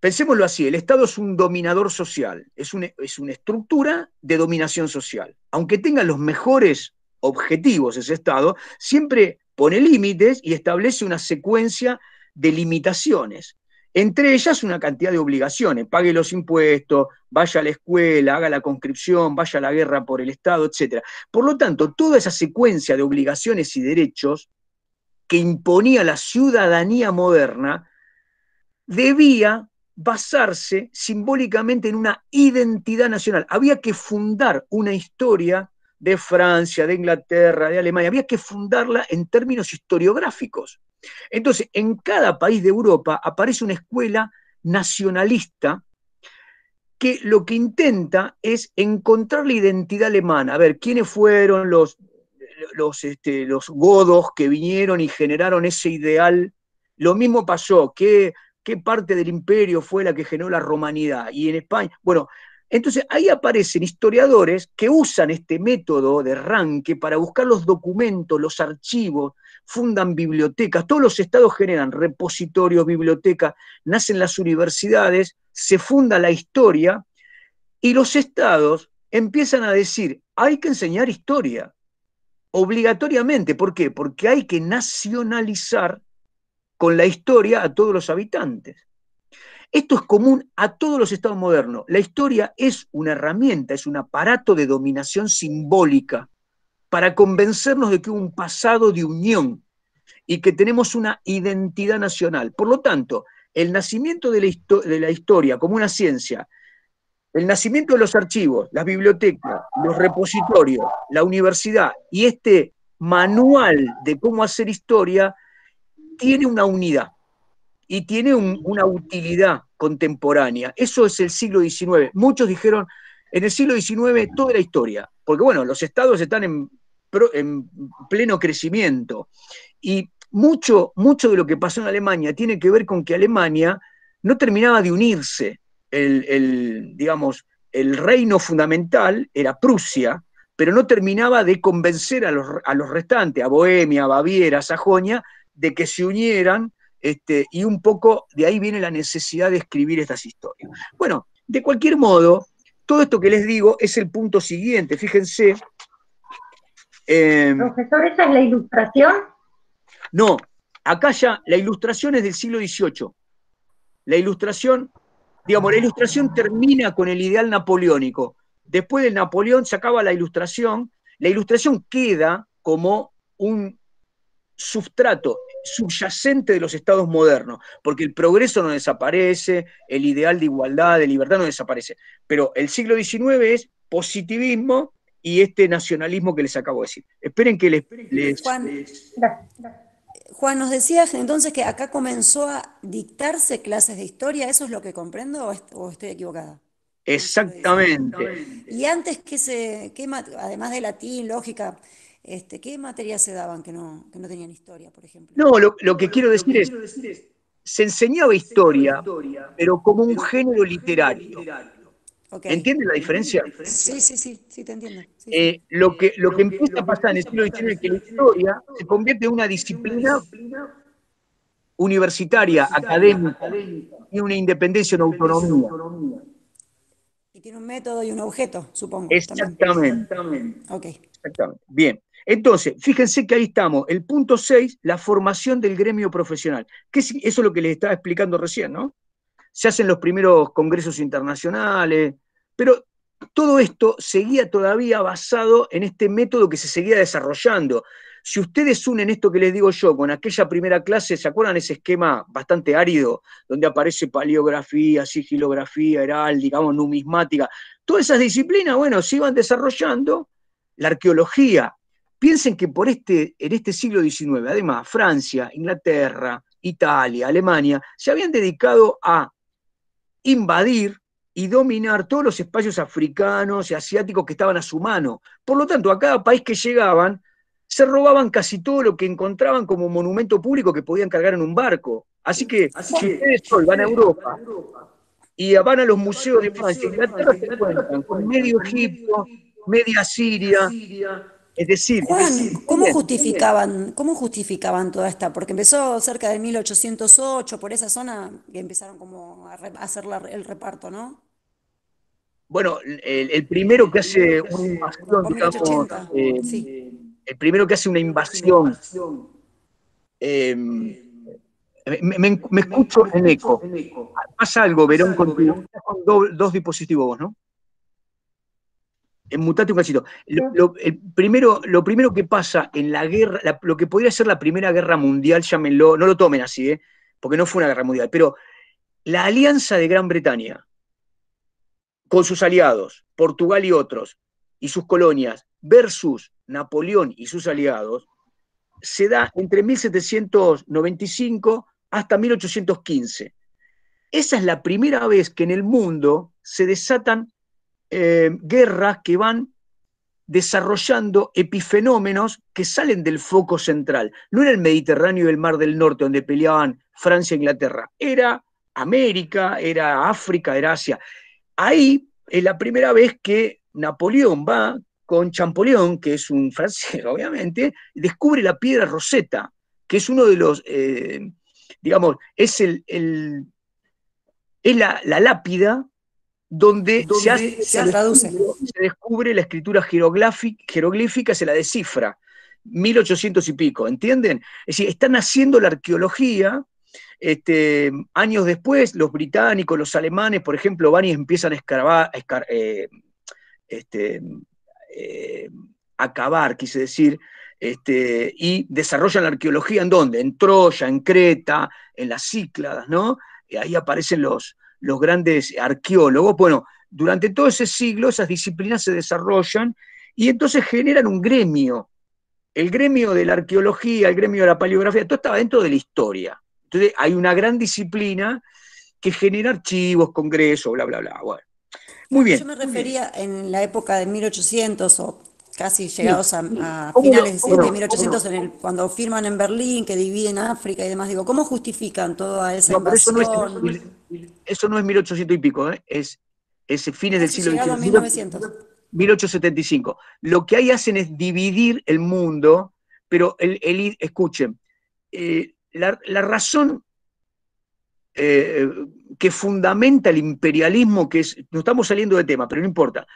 Pensémoslo así, el Estado es un dominador social, es una, es una estructura de dominación social. Aunque tenga los mejores objetivos ese Estado, siempre pone límites y establece una secuencia de limitaciones. Entre ellas una cantidad de obligaciones, pague los impuestos, vaya a la escuela, haga la conscripción, vaya a la guerra por el Estado, etc. Por lo tanto, toda esa secuencia de obligaciones y derechos que imponía la ciudadanía moderna debía basarse simbólicamente en una identidad nacional. Había que fundar una historia de Francia, de Inglaterra, de Alemania. Había que fundarla en términos historiográficos. Entonces, en cada país de Europa aparece una escuela nacionalista que lo que intenta es encontrar la identidad alemana, a ver quiénes fueron los, los, este, los godos que vinieron y generaron ese ideal. Lo mismo pasó, qué parte del imperio fue la que generó la romanidad. Y en España, bueno, entonces ahí aparecen historiadores que usan este método de arranque para buscar los documentos, los archivos, fundan bibliotecas, todos los estados generan repositorios, bibliotecas, nacen las universidades, se funda la historia y los estados empiezan a decir, hay que enseñar historia, obligatoriamente, ¿por qué? Porque hay que nacionalizar con la historia a todos los habitantes. Esto es común a todos los estados modernos. La historia es una herramienta, es un aparato de dominación simbólica para convencernos de que un pasado de unión y que tenemos una identidad nacional. Por lo tanto, el nacimiento de la, de la historia como una ciencia, el nacimiento de los archivos, las bibliotecas, los repositorios, la universidad y este manual de cómo hacer historia tiene una unidad y tiene una utilidad contemporánea. Eso es el siglo XIX. Muchos dijeron, en el siglo XIX toda la historia, porque bueno, los estados están en, pleno crecimiento y mucho, mucho de lo que pasó en Alemania tiene que ver con que Alemania no terminaba de unirse. El, digamos, el reino fundamental era Prusia, pero no terminaba de convencer a los, a los restantes, a Bohemia, a Baviera, a Sajonia, de que se unieran este, y un poco de ahí viene la necesidad de escribir estas historias. Bueno, de cualquier modo, todo esto que les digo es el punto siguiente. Fíjense. Em, Profesor, ¿esa es la ilustración? No, acá ya la ilustración es del siglo XVIII. La ilustración, digamos, la ilustración termina con el ideal napoleónico. Después del Napoleón se acaba la ilustración. La ilustración queda como un substrato subyacente de los estados modernos, porque el progreso no desaparece, el ideal de igualdad, de libertad no desaparece, pero el siglo XIX es positivismo y este nacionalismo que les acabo de decir. Esperen que les... Juan, nos decías entonces que acá comenzó a dictarse clases de historia, ¿eso es lo que comprendo o, estoy equivocada? Exactamente. Y antes que se, quema, además de latín, lógica, este, ¿Qué materias se daban que no, tenían historia, por ejemplo? No, lo, que, quiero decir, es, se enseñaba historia, pero como un género literario. ¿Entiendes la diferencia? Sí, sí, sí, sí, te entiendo. Eh, lo, que, lo que empieza a pasar en el siglo XXI es que la historia se convierte en una disciplina universitaria, académica, y una independencia, una autonomía. Y tiene un método y un objeto, supongo. Exactamente. Exactamente. Bien. Entonces, fíjense que ahí estamos. El punto 6, la formación del gremio profesional. Que eso es lo que les estaba explicando recién, ¿no? Se hacen los primeros congresos internacionales, pero todo esto seguía todavía basado en este método que se seguía desarrollando. Si ustedes unen esto que les digo yo con aquella primera clase, ¿se acuerdan ese esquema bastante árido donde aparece paleografía, sigilografía, heráldica, numismática? Todas esas disciplinas, bueno, se iban desarrollando. La arqueología, Piensen que por este, en este siglo XIX, además, Francia, Inglaterra, Italia, Alemania, se habían dedicado a invadir y dominar todos los espacios africanos y asiáticos que estaban a su mano. Por lo tanto, a cada país que llegaban, se robaban casi todo lo que encontraban como monumento público que podían cargar en un barco. Así que, si ustedes van a Europa, y van a los museos de Francia, Inglaterra se encuentran con medio Egipto, media Siria, es decir, ¿cómo, justificaban, justificaban toda esta? Porque empezó cerca de 1808, por esa zona, que empezaron como a, hacer el reparto, ¿no? Bueno, el, primero que hace una invasión, el eh, primero que hace una invasión, me, escucho en eco. Pasa algo, Verón, Con dos, dispositivos dispositivos, ¿no? mutate un cachito. Lo, primero, lo primero que pasa en la guerra, lo que podría ser la primera guerra mundial, llámenlo, no lo tomen así, ¿eh? porque no fue una guerra mundial, pero la alianza de Gran Bretaña con sus aliados, Portugal y otros, y sus colonias, versus Napoleón y sus aliados, se da entre 1795 hasta 1815. Esa es la primera vez que en el mundo se desatan eh, guerras que van desarrollando epifenómenos que salen del foco central. No era el Mediterráneo y el Mar del Norte donde peleaban Francia e Inglaterra, era América, era África, era Asia. Ahí es la primera vez que Napoleón va con Champollion, que es un francés, obviamente, descubre la piedra Rosetta, que es uno de los, eh, digamos, es, el, es la, la, lápida donde, se, descubre la escritura jeroglífica, se la descifra, 1800 y pico, ¿entienden? Es decir, están haciendo la arqueología, este, años después los británicos, los alemanes, por ejemplo, van y empiezan a escarbar, eh, este, eh, acabar, quise decir, este, y desarrollan la arqueología en dónde? En Troya, en Creta, en las Cícladas, ¿no? Y ahí aparecen los, los grandes arqueólogos. Bueno, durante todo ese siglo esas disciplinas se desarrollan y entonces generan un gremio. El gremio de la arqueología, el gremio de la paleografía, todo estaba dentro de la historia. Entonces hay una gran disciplina que genera archivos, congresos, bla, bla, bla. Bueno. Muy bien. Yo me refería en la época de 1800 o casi llegados a, finales de 1800, cuando firman en Berlín, que dividen África y demás. Digo, ¿cómo justifican toda esa invasión? eso no es 1800 y pico, ¿eh? es, fines del siglo XXI. 1875. Lo que ahí hacen es dividir el mundo, pero el, el escuchen, eh, la, razón eh, que fundamenta el imperialismo, que es, no estamos saliendo de tema, pero no importa,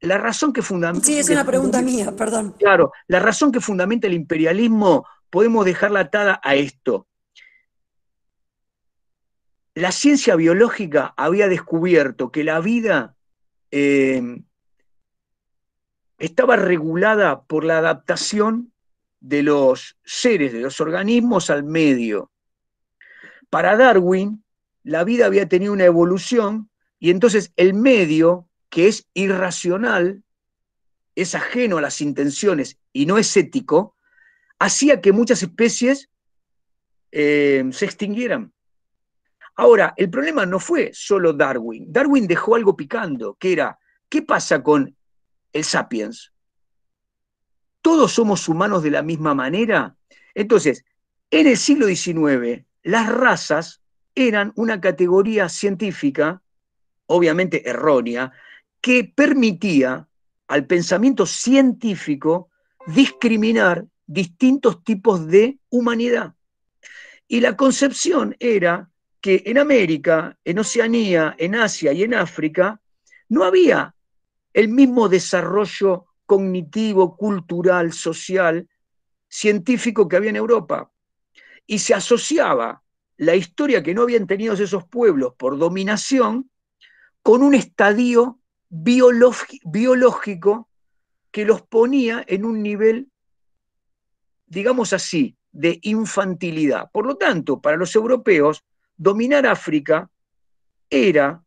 la razón que fundamenta... Sí, es una pregunta mía, perdón. Claro, la razón que fundamenta el imperialismo podemos dejarla atada a esto la ciencia biológica había descubierto que la vida eh, estaba regulada por la adaptación de los seres, de los organismos al medio. Para Darwin, la vida había tenido una evolución y entonces el medio, que es irracional, es ajeno a las intenciones y no es ético, hacía que muchas especies eh, se extinguieran. Ahora, el problema no fue solo Darwin. Darwin dejó algo picando, que era, ¿qué pasa con el sapiens? ¿Todos somos humanos de la misma manera? Entonces, en el siglo XIX, las razas eran una categoría científica, obviamente errónea, que permitía al pensamiento científico discriminar distintos tipos de humanidad. Y la concepción era que en América, en Oceanía, en Asia y en África, no había el mismo desarrollo cognitivo, cultural, social, científico que había en Europa. Y se asociaba la historia que no habían tenido esos pueblos por dominación con un estadio biológico que los ponía en un nivel, digamos así, de infantilidad. Por lo tanto, para los europeos, dominar África era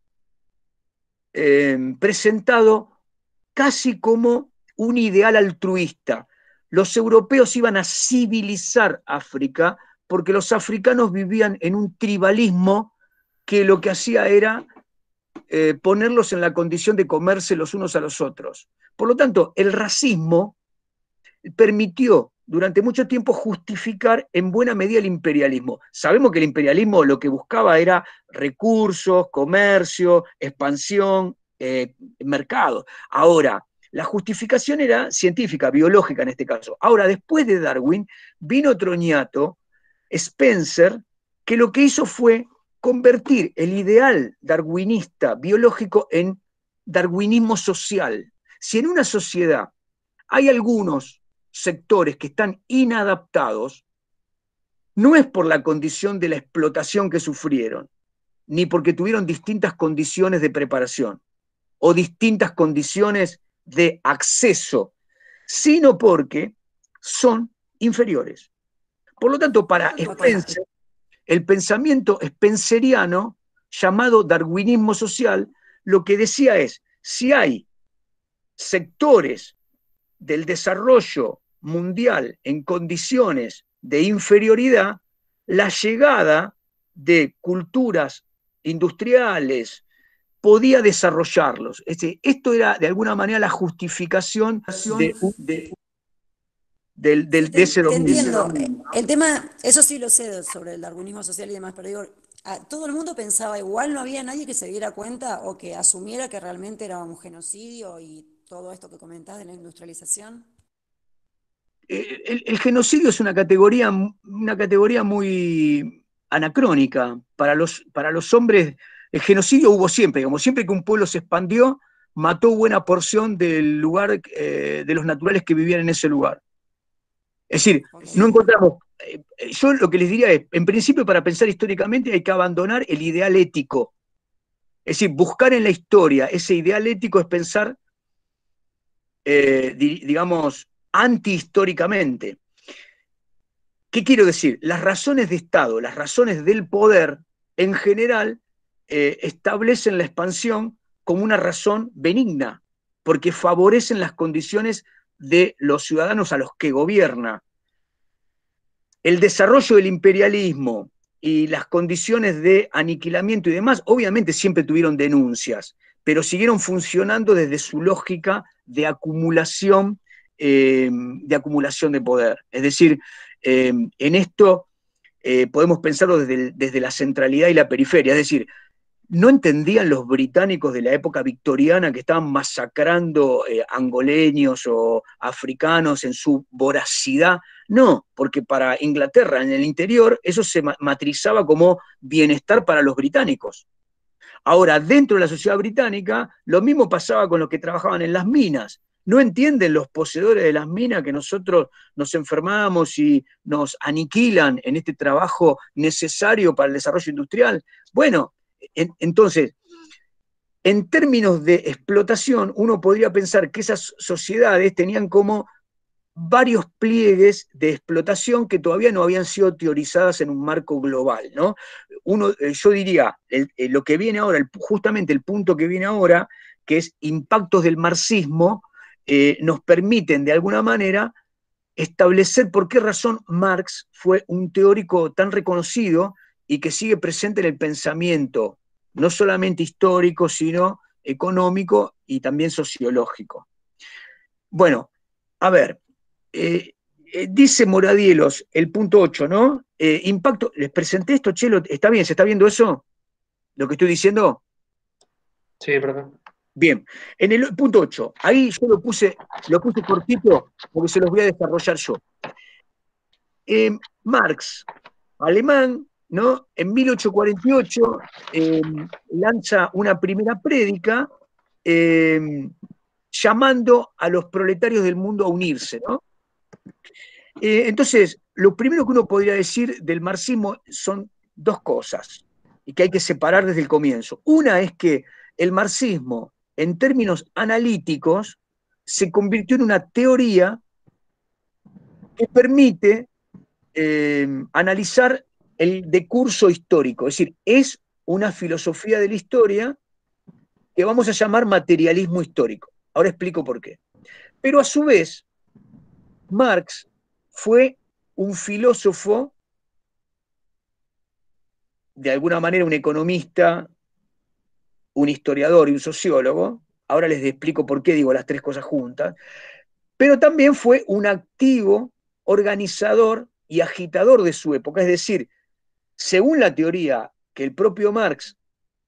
em, presentado casi como un ideal altruista. Los europeos iban a civilizar África porque los africanos vivían en un tribalismo que lo que hacía era eh, ponerlos en la condición de comerse los unos a los otros. Por lo tanto, el racismo permitió durante mucho tiempo justificar en buena medida el imperialismo. Sabemos que el imperialismo lo que buscaba era recursos, comercio, expansión, eh, mercado. Ahora, la justificación era científica, biológica en este caso. Ahora, después de Darwin, vino otro ñato, Spencer, que lo que hizo fue convertir el ideal darwinista biológico en darwinismo social. Si en una sociedad hay algunos sectores que están inadaptados no es por la condición de la explotación que sufrieron, ni porque tuvieron distintas condiciones de preparación o distintas condiciones de acceso, sino porque son inferiores. Por lo tanto, para Spencer, el pensamiento spenceriano, llamado darwinismo social, lo que decía es, si hay sectores del desarrollo mundial en condiciones de inferioridad, la llegada de culturas industriales podía desarrollarlos. Este, esto era de alguna manera la justificación del, ese El tema, eso sí lo sé sobre el darwinismo social y demás, pero digo, a, todo el mundo pensaba igual, no había nadie que se diera cuenta o que asumiera que realmente era un genocidio y todo esto que comentás de la industrialización. Eh, el, genocidio es una categoría, una categoría muy anacrónica. Para los, para los hombres, el genocidio hubo siempre, como siempre que un pueblo se expandió, mató buena porción del lugar, eh, de los naturales que vivían en ese lugar. Es decir, no encontramos. Eh, yo lo que les diría es, en principio, para pensar históricamente hay que abandonar el ideal ético. Es decir, buscar en la historia ese ideal ético es pensar, digamos, antihistóricamente. ¿Qué quiero decir? Las razones de Estado, las razones del poder en general eh, establecen la expansión como una razón benigna, porque favorecen las condiciones de los ciudadanos a los que gobierna. El desarrollo del imperialismo y las condiciones de aniquilamiento y demás, obviamente siempre tuvieron denuncias, pero siguieron funcionando desde su lógica de acumulación eh, de acumulación de poder. Es decir, eh, en esto eh, podemos pensarlo desde, desde, la centralidad y la periferia. Es decir, no entendían los británicos de la época victoriana que estaban masacrando angoleños o africanos en su voracidad. No, porque para Inglaterra, en el interior, eso se matrizaba como bienestar para los británicos. Ahora, dentro de la sociedad británica, lo mismo pasaba con los que trabajaban en las minas no entienden los poseedores de las minas que nosotros nos enfermamos y nos aniquilan en este trabajo necesario para el desarrollo industrial. Bueno, entonces, en términos de explotación, uno podría pensar que esas sociedades tenían como varios pliegues de explotación que todavía no habían sido teorizadas en un marco global, ¿no? Uno, eh, yo diría, eh, lo que viene ahora, justamente el punto que viene ahora, que es impactos del marxismo eh, nos permiten de alguna manera establecer por qué razón Marx fue un teórico tan reconocido y que sigue presente en el pensamiento, no solamente histórico, sino económico y también sociológico. Bueno, a ver, eh, eh, dice Moradielos, el punto 8, ¿no? impacto, les presenté esto, Chelo, ¿está bien? ¿Se está viendo eso? ¿Lo que estoy diciendo? Sí, perdón. Bien, en el punto 8, ahí yo lo puse, lo puse cortito porque se los voy a desarrollar yo. Em, Marx, alemán, ¿no? En 1848 em, lanza una primera prédica em, llamando a los proletarios del mundo a unirse, eh, entonces, lo primero que uno podría decir del marxismo son dos cosas y que hay que separar desde el comienzo. Una es que el marxismo en términos analíticos, se convirtió en una teoría que permite eh, analizar el decurso histórico. Es decir, es una filosofía de la historia que vamos a llamar materialismo histórico. Ahora explico por qué. Pero a su vez, Marx fue un filósofo, de alguna manera un economista, un historiador y un sociólogo, ahora les explico por qué digo las tres cosas juntas, pero también fue un activo organizador y agitador de su época, es decir, según la teoría que el propio Marx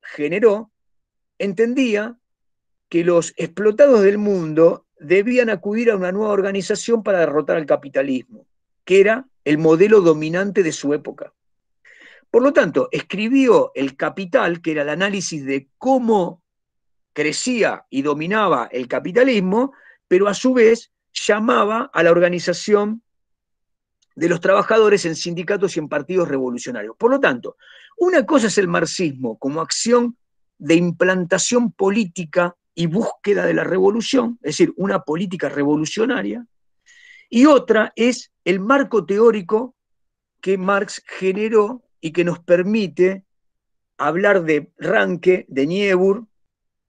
generó, entendía que los explotados del mundo debían acudir a una nueva organización para derrotar al capitalismo, que era el modelo dominante de su época. Por lo tanto, escribió El Capital, que era el análisis de cómo crecía y dominaba el capitalismo, pero a su vez llamaba a la organización de los trabajadores en sindicatos y en partidos revolucionarios. Por lo tanto, una cosa es el marxismo como acción de implantación política y búsqueda de la revolución, es decir, una política revolucionaria, y otra es el marco teórico que Marx generó y que nos permite hablar de Ranke, de Niebuhr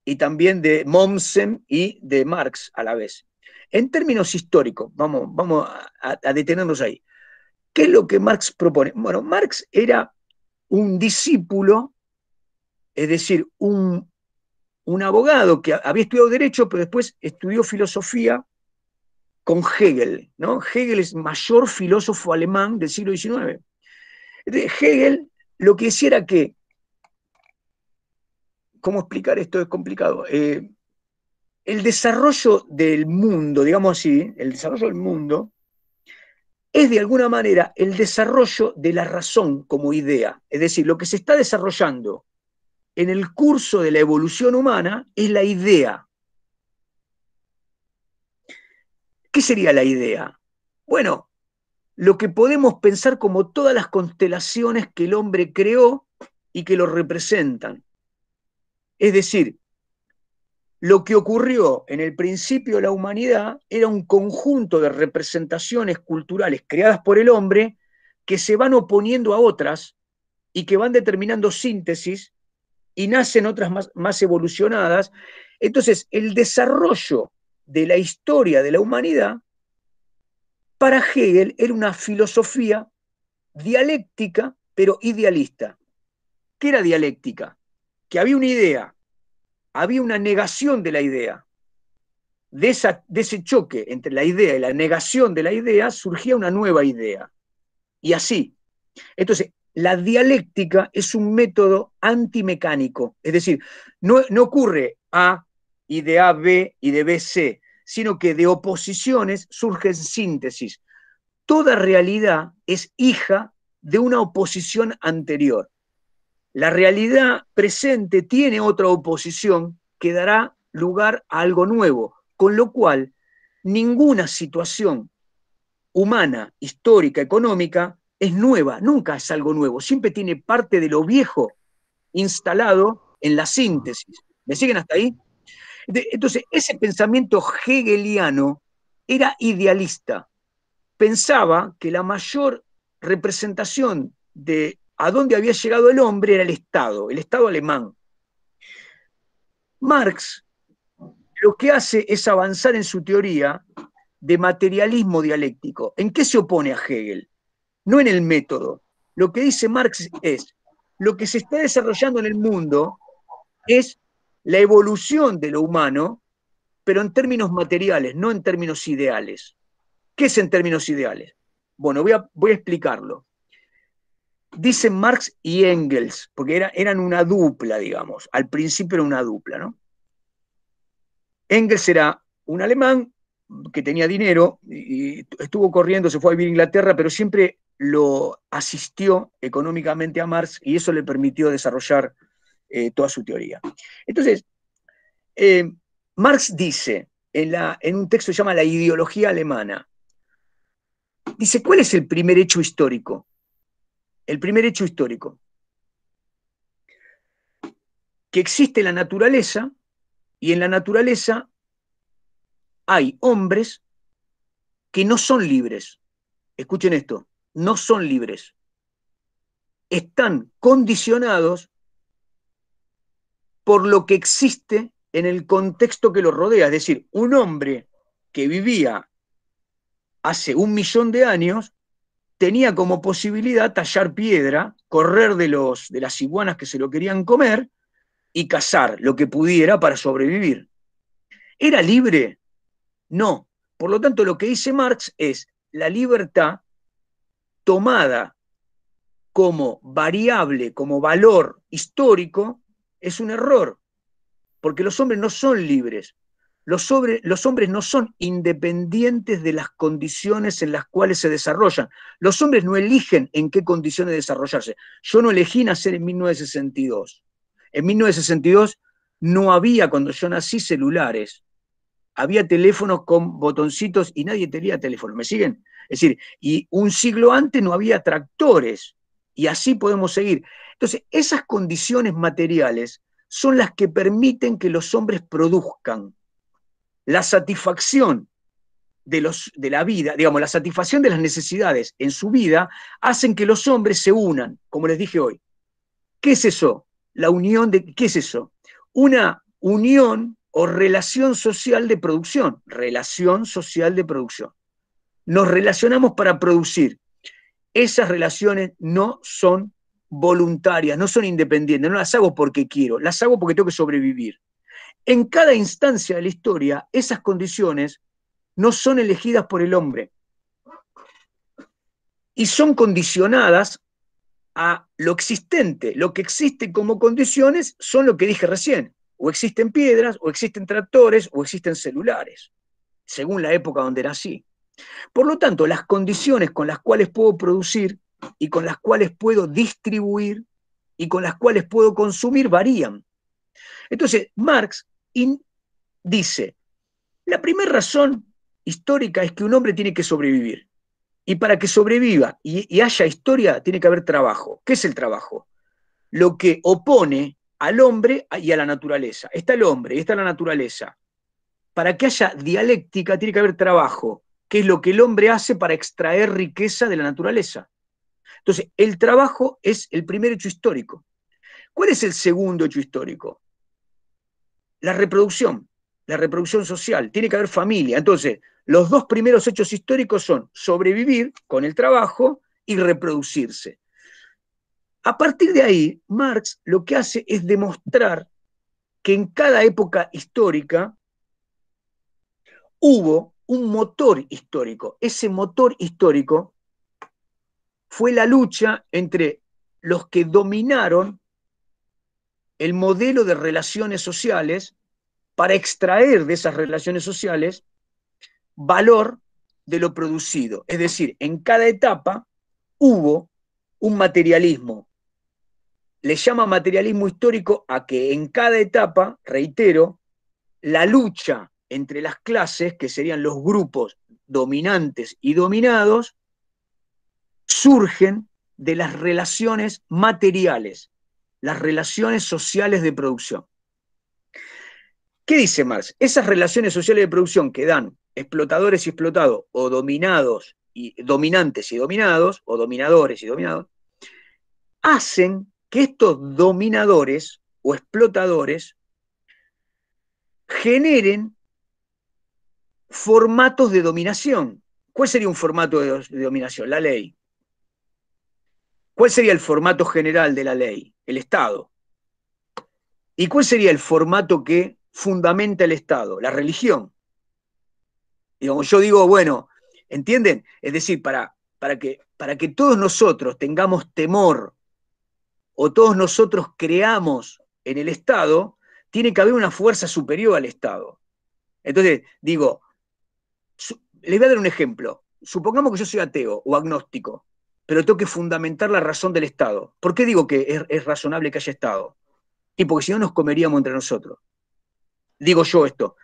y también de Mommsen y de Marx a la vez. En términos históricos, vamos, vamos a, detenernos ahí. ¿Qué es lo que Marx propone? Bueno, Marx era un discípulo, es decir, un, abogado que había estudiado derecho, pero después estudió filosofía con Hegel. ¿no? Hegel es mayor filósofo alemán del siglo XIX. Hegel lo que hiciera que, ¿cómo explicar esto? Es complicado. Eh, el desarrollo del mundo, digamos así, el desarrollo del mundo, es de alguna manera el desarrollo de la razón como idea. Es decir, lo que se está desarrollando en el curso de la evolución humana es la idea. ¿Qué sería la idea? Bueno, lo que podemos pensar como todas las constelaciones que el hombre creó y que lo representan. Es decir, lo que ocurrió en el principio de la humanidad era un conjunto de representaciones culturales creadas por el hombre que se van oponiendo a otras y que van determinando síntesis y nacen otras más, evolucionadas. Entonces, el desarrollo de la historia de la humanidad para Hegel era una filosofía dialéctica, pero idealista. ¿Qué era dialéctica? Que había una idea, había una negación de la idea. De, ese choque entre la idea y la negación de la idea surgía una nueva idea. Y así. Entonces, la dialéctica es un método antimecánico, es decir, no, ocurre A, y de A B, y de B, C, sino que de oposiciones surgen síntesis. Toda realidad es hija de una oposición anterior. La realidad presente tiene otra oposición que dará lugar a algo nuevo, con lo cual ninguna situación humana, histórica, económica, es nueva, nunca es algo nuevo, siempre tiene parte de lo viejo instalado en la síntesis. ¿Me siguen hasta ahí? Entonces, ese pensamiento hegeliano era idealista. Pensaba que la mayor representación de a dónde había llegado el hombre era el Estado, el Estado alemán. Marx lo que hace es avanzar en su teoría de materialismo dialéctico. ¿En qué se opone a Hegel? No en el método. Lo que dice Marx es, lo que se está desarrollando en el mundo es la evolución de lo humano, pero en términos materiales, no en términos ideales. ¿Qué es en términos ideales? Bueno, voy a, voy a explicarlo. Dicen Marx y Engels, porque eran una dupla, digamos. Al principio era una dupla, ¿no? Engels era un alemán que tenía dinero y estuvo corriendo, se fue a vivir a Inglaterra, pero siempre lo asistió económicamente a Marx y eso le permitió desarrollar eh, toda su teoría. Entonces, eh, Marx dice en, la, en un texto que se llama La ideología alemana, dice, ¿cuál es el primer hecho histórico? El primer hecho histórico. Que existe la naturaleza y en la naturaleza hay hombres que no son libres. Escuchen esto, no son libres. Están condicionados por lo que existe en el contexto que lo rodea. Es decir, un hombre que vivía hace un millón de años tenía como posibilidad tallar piedra, correr de, los, de las iguanas que se lo querían comer y cazar lo que pudiera para sobrevivir. ¿Era libre? No. Por lo tanto, lo que dice Marx es la libertad tomada como variable, como valor histórico, es un error, porque los hombres no son libres, los, hombres no son independientes de las condiciones en las cuales se desarrollan. Los hombres no eligen en qué condiciones desarrollarse. Yo no elegí nacer en 1962. En 1962 no había, cuando yo nací, celulares. Había teléfonos con botoncitos y nadie tenía teléfono. ¿Me siguen? Es decir, y un siglo antes no había tractores. Y así podemos seguir. Entonces, esas condiciones materiales son las que permiten que los hombres produzcan la satisfacción de, los, de la vida, digamos, la satisfacción de las necesidades en su vida, hacen que los hombres se unan, como les dije hoy. ¿Qué es eso? La unión de, ¿qué es eso? Una unión o relación social de producción, relación social de producción. Nos relacionamos para producir esas relaciones no son voluntarias, no son independientes, no las hago porque quiero, las hago porque tengo que sobrevivir. En cada instancia de la historia, esas condiciones no son elegidas por el hombre y son condicionadas a lo existente. Lo que existe como condiciones son lo que dije recién. O existen piedras, o existen tractores, o existen celulares, según la época donde nací. Por lo tanto, las condiciones con las cuales puedo producir y con las cuales puedo distribuir y con las cuales puedo consumir varían. Entonces, Marx dice, la primera razón histórica es que un hombre tiene que sobrevivir. Y para que sobreviva y, haya historia, tiene que haber trabajo. ¿Qué es el trabajo? Lo que opone al hombre y a la naturaleza. Está el hombre y está la naturaleza. Para que haya dialéctica, tiene que haber trabajo que es lo que el hombre hace para extraer riqueza de la naturaleza. Entonces, el trabajo es el primer hecho histórico. ¿Cuál es el segundo hecho histórico? La reproducción, la reproducción social. Tiene que haber familia. Entonces, los dos primeros hechos históricos son sobrevivir con el trabajo y reproducirse. A partir de ahí, Marx lo que hace es demostrar que en cada época histórica hubo un motor histórico. Ese motor histórico fue la lucha entre los que dominaron el modelo de relaciones sociales para extraer de esas relaciones sociales valor de lo producido. Es decir, en cada etapa hubo un materialismo. Le llama materialismo histórico a que en cada etapa, reitero, la lucha entre las clases, que serían los grupos dominantes y dominados, surgen de las relaciones materiales, las relaciones sociales de producción. ¿Qué dice Marx? Esas relaciones sociales de producción que dan explotadores y explotados, o dominados y dominantes y dominados, o dominadores y dominados, hacen que estos dominadores o explotadores generen formatos de dominación. ¿Cuál sería un formato de, dominación? La ley. ¿Cuál sería el formato general de la ley? El Estado. ¿Y cuál sería el formato que fundamenta el Estado? La religión. Digamos, yo digo, bueno, ¿entienden? Es decir, para, para, que, para que todos nosotros tengamos temor o todos nosotros creamos en el Estado, tiene que haber una fuerza superior al Estado. Entonces, digo, les voy a dar un ejemplo. Supongamos que yo soy ateo o agnóstico, pero tengo que fundamentar la razón del Estado. ¿Por qué digo que es, razonable que haya Estado? Y porque si no nos comeríamos entre nosotros. Digo yo esto.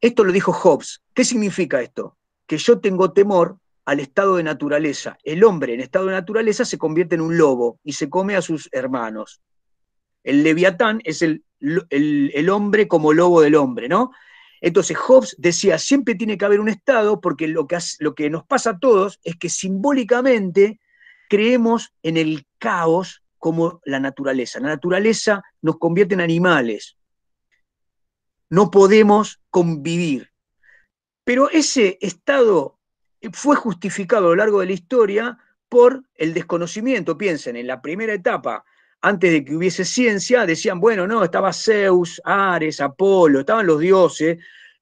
Esto lo dijo Hobbes. ¿Qué significa esto? Que yo tengo temor al estado de naturaleza. El hombre en estado de naturaleza se convierte en un lobo y se come a sus hermanos. El leviatán es el, el hombre como lobo del hombre, ¿no? Entonces Hobbes decía, siempre tiene que haber un Estado porque lo que, lo que nos pasa a todos es que simbólicamente creemos en el caos como la naturaleza. La naturaleza nos convierte en animales. No podemos convivir. Pero ese Estado fue justificado a lo largo de la historia por el desconocimiento. Piensen, en la primera etapa antes de que hubiese ciencia, decían, bueno, no, estaba Zeus, Ares, Apolo, estaban los dioses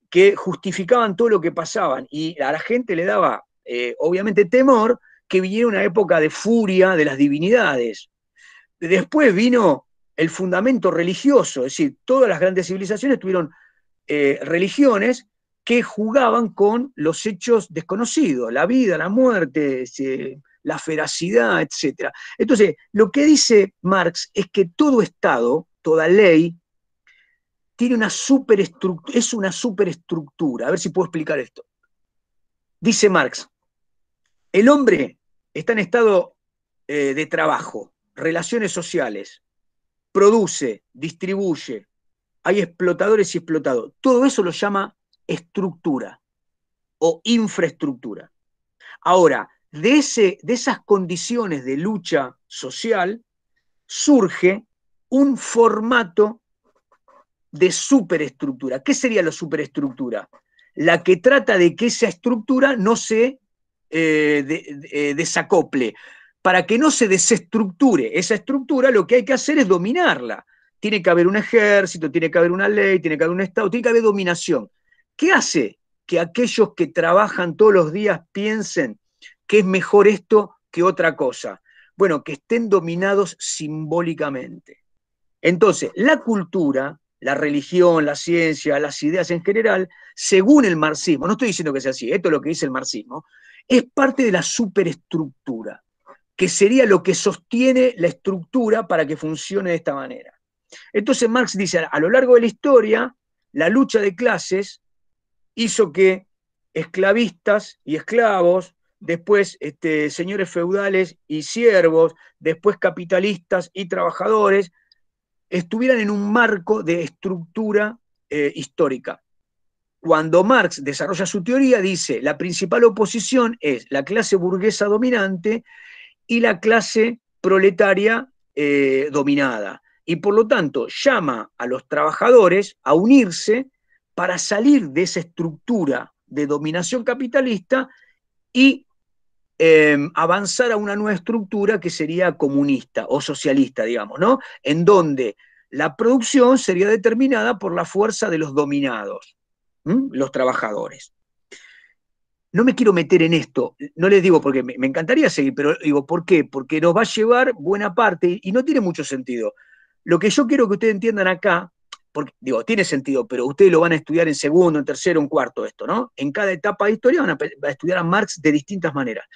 que justificaban todo lo que pasaban y a la gente le daba, eh, obviamente, temor que viniera una época de furia de las divinidades. Después vino el fundamento religioso, es decir, todas las grandes civilizaciones tuvieron eh, religiones que jugaban con los hechos desconocidos, la vida, la muerte, la feracidad, etc. Entonces, lo que dice Marx es que todo Estado, toda ley, tiene una superestructura, es una superestructura. A ver si puedo explicar esto. Dice Marx, el hombre está en estado eh, de trabajo, relaciones sociales, produce, distribuye, hay explotadores y explotados. Todo eso lo llama estructura o infraestructura. Ahora, de, ese, de esas condiciones de lucha social surge un formato de superestructura. ¿Qué sería la superestructura? La que trata de que esa estructura no se eh, eh, desacople. Para que no se desestructure esa estructura, lo que hay que hacer es dominarla. Tiene que haber un ejército, tiene que haber una ley, tiene que haber un Estado, tiene que haber dominación. ¿Qué hace que aquellos que trabajan todos los días piensen que es mejor esto que otra cosa. Bueno, que estén dominados simbólicamente. Entonces, la cultura, la religión, la ciencia, las ideas en general, según el marxismo, no estoy diciendo que sea así, esto es lo que dice el marxismo, es parte de la superestructura, que sería lo que sostiene la estructura para que funcione de esta manera. Entonces Marx dice, a lo largo de la historia, la lucha de clases hizo que esclavistas y esclavos, después este, señores feudales y siervos, después capitalistas y trabajadores, estuvieran en un marco de estructura eh, histórica. Cuando Marx desarrolla su teoría, dice, la principal oposición es la clase burguesa dominante y la clase proletaria eh, dominada. Y por lo tanto llama a los trabajadores a unirse para salir de esa estructura de dominación capitalista y Em, avanzar a una nueva estructura que sería comunista o socialista, digamos, ¿no? En donde la producción sería determinada por la fuerza de los dominados, los trabajadores. No me quiero meter en esto, no les digo porque me, encantaría seguir, pero digo, ¿por qué? Porque nos va a llevar buena parte y no tiene mucho sentido. Lo que yo quiero que ustedes entiendan acá porque digo, tiene sentido, pero ustedes lo van a estudiar en segundo, en tercero, en cuarto, esto, ¿no? En cada etapa de historia van a, estudiar a Marx de distintas maneras.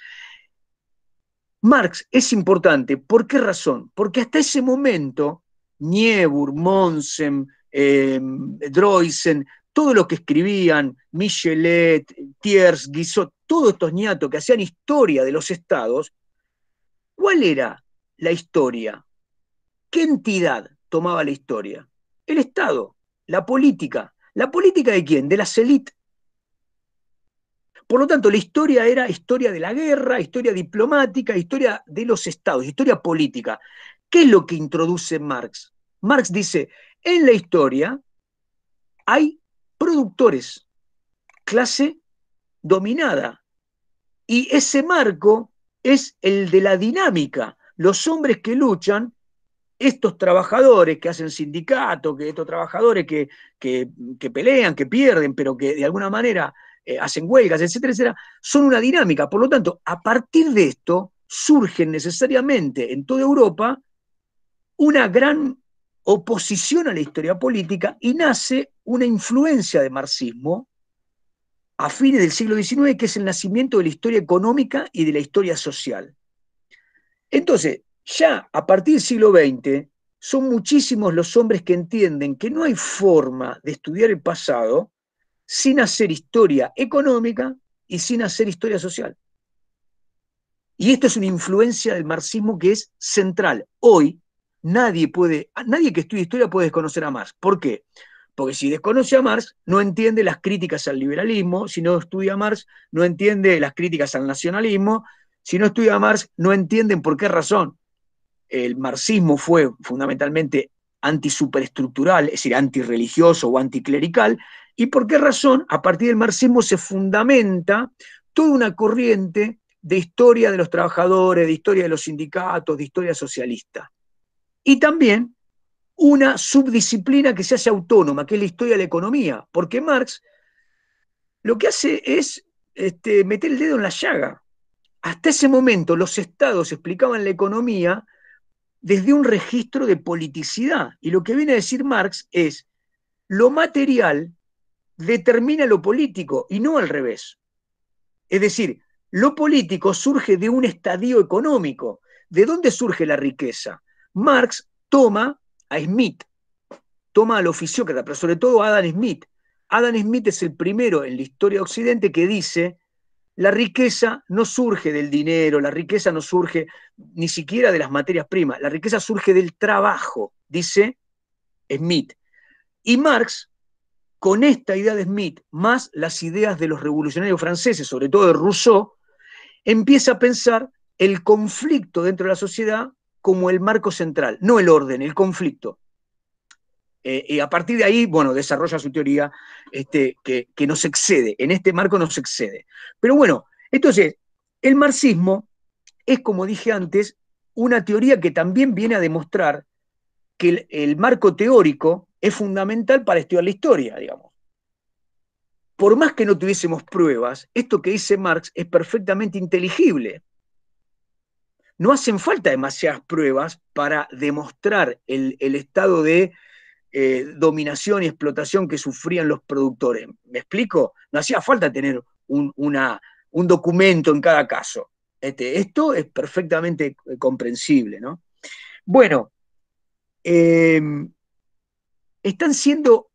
Marx es importante, ¿por qué razón? Porque hasta ese momento, Niebuhr, Monsen, eh, Droysen, todo lo que escribían, Michelet, Thiers, Guizot, todos estos niatos que hacían historia de los estados, ¿cuál era la historia? ¿Qué entidad tomaba la historia? El Estado, la política. ¿La política de quién? De las élites. Por lo tanto, la historia era historia de la guerra, historia diplomática, historia de los estados, historia política. ¿Qué es lo que introduce Marx? Marx dice, en la historia hay productores, clase dominada, y ese marco es el de la dinámica, los hombres que luchan estos trabajadores que hacen sindicato, que estos trabajadores que, pelean, que pierden, pero que de alguna manera eh, hacen huelgas, etcétera, etcétera, son una dinámica. Por lo tanto, a partir de esto surgen necesariamente en toda Europa una gran oposición a la historia política y nace una influencia de marxismo a fines del siglo XIX, que es el nacimiento de la historia económica y de la historia social. Entonces, ya a partir del siglo XX son muchísimos los hombres que entienden que no hay forma de estudiar el pasado sin hacer historia económica y sin hacer historia social. Y esto es una influencia del marxismo que es central. Hoy nadie puede, nadie que estudie historia puede desconocer a Marx. ¿Por qué? Porque si desconoce a Marx, no entiende las críticas al liberalismo, si no estudia a Marx, no entiende las críticas al nacionalismo, si no estudia a Marx, no entienden por qué razón el marxismo fue fundamentalmente antisuperestructural, es decir, antirreligioso o anticlerical, y por qué razón a partir del marxismo se fundamenta toda una corriente de historia de los trabajadores, de historia de los sindicatos, de historia socialista. Y también una subdisciplina que se hace autónoma, que es la historia de la economía, porque Marx lo que hace es este, meter el dedo en la llaga. Hasta ese momento los estados explicaban la economía desde un registro de politicidad. Y lo que viene a decir Marx es, lo material determina lo político y no al revés. Es decir, lo político surge de un estadio económico. ¿De dónde surge la riqueza? Marx toma a Smith, toma al oficiócrata, pero sobre todo a Adam Smith. Adam Smith es el primero en la historia de Occidente que dice la riqueza no surge del dinero, la riqueza no surge ni siquiera de las materias primas, la riqueza surge del trabajo, dice Smith. Y Marx, con esta idea de Smith, más las ideas de los revolucionarios franceses, sobre todo de Rousseau, empieza a pensar el conflicto dentro de la sociedad como el marco central, no el orden, el conflicto. Eh, y a partir de ahí, bueno, desarrolla su teoría este, que, que, nos excede, en este marco nos excede. Pero bueno, entonces, el marxismo es, como dije antes, una teoría que también viene a demostrar que el, marco teórico es fundamental para estudiar la historia, digamos. Por más que no tuviésemos pruebas, esto que dice Marx es perfectamente inteligible. No hacen falta demasiadas pruebas para demostrar el estado de eh, dominación y explotación que sufrían los productores. ¿Me explico? No hacía falta tener un, documento en cada caso. Este, esto es perfectamente eh, comprensible, Bueno, eh, están siendo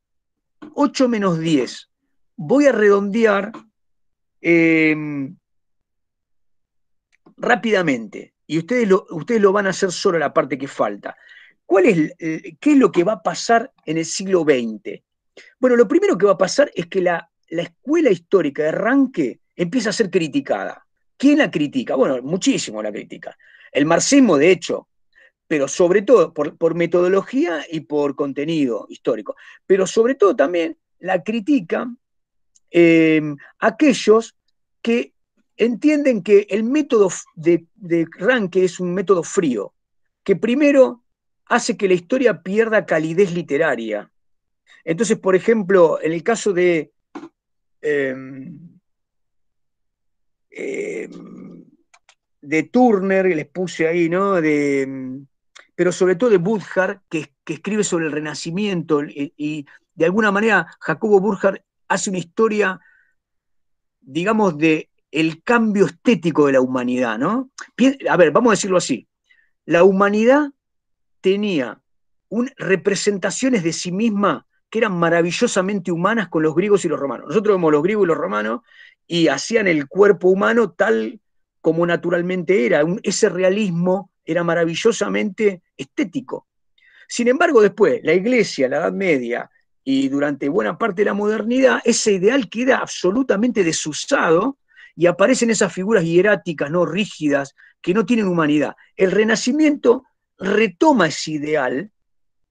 8 menos 10. Voy a redondear rápidamente, y ustedes lo, ustedes lo van a hacer solo la parte que falta es, eh, ¿Qué es lo que va a pasar en el siglo XX? Bueno, lo primero que va a pasar es que la, escuela histórica de Ranke empieza a ser criticada. ¿Quién la critica? Bueno, muchísimo la critica. El marxismo, de hecho, pero sobre todo por, metodología y por contenido histórico. Pero sobre todo también la critican em, aquellos que entienden que el método de, de Ranke es un método frío, que primero hace que la historia pierda calidez literaria. Entonces, por ejemplo, en el caso de em, em, de Turner, que les puse ahí, ¿no? De, em, pero sobre todo de Burkhardt, que, escribe sobre el Renacimiento, y, de alguna manera Jacobo Burjar hace una historia, digamos, de el cambio estético de la humanidad, ¿no? A ver, vamos a decirlo así. La humanidad tenía representaciones de sí misma que eran maravillosamente humanas con los griegos y los romanos. Nosotros vemos los griegos y los romanos y hacían el cuerpo humano tal como naturalmente era. ese realismo era maravillosamente estético. Sin embargo, después, la iglesia, la Edad Media y durante buena parte de la modernidad, ese ideal queda absolutamente desusado y aparecen esas figuras hieráticas, no rígidas, que no tienen humanidad. El Renacimiento retoma ese ideal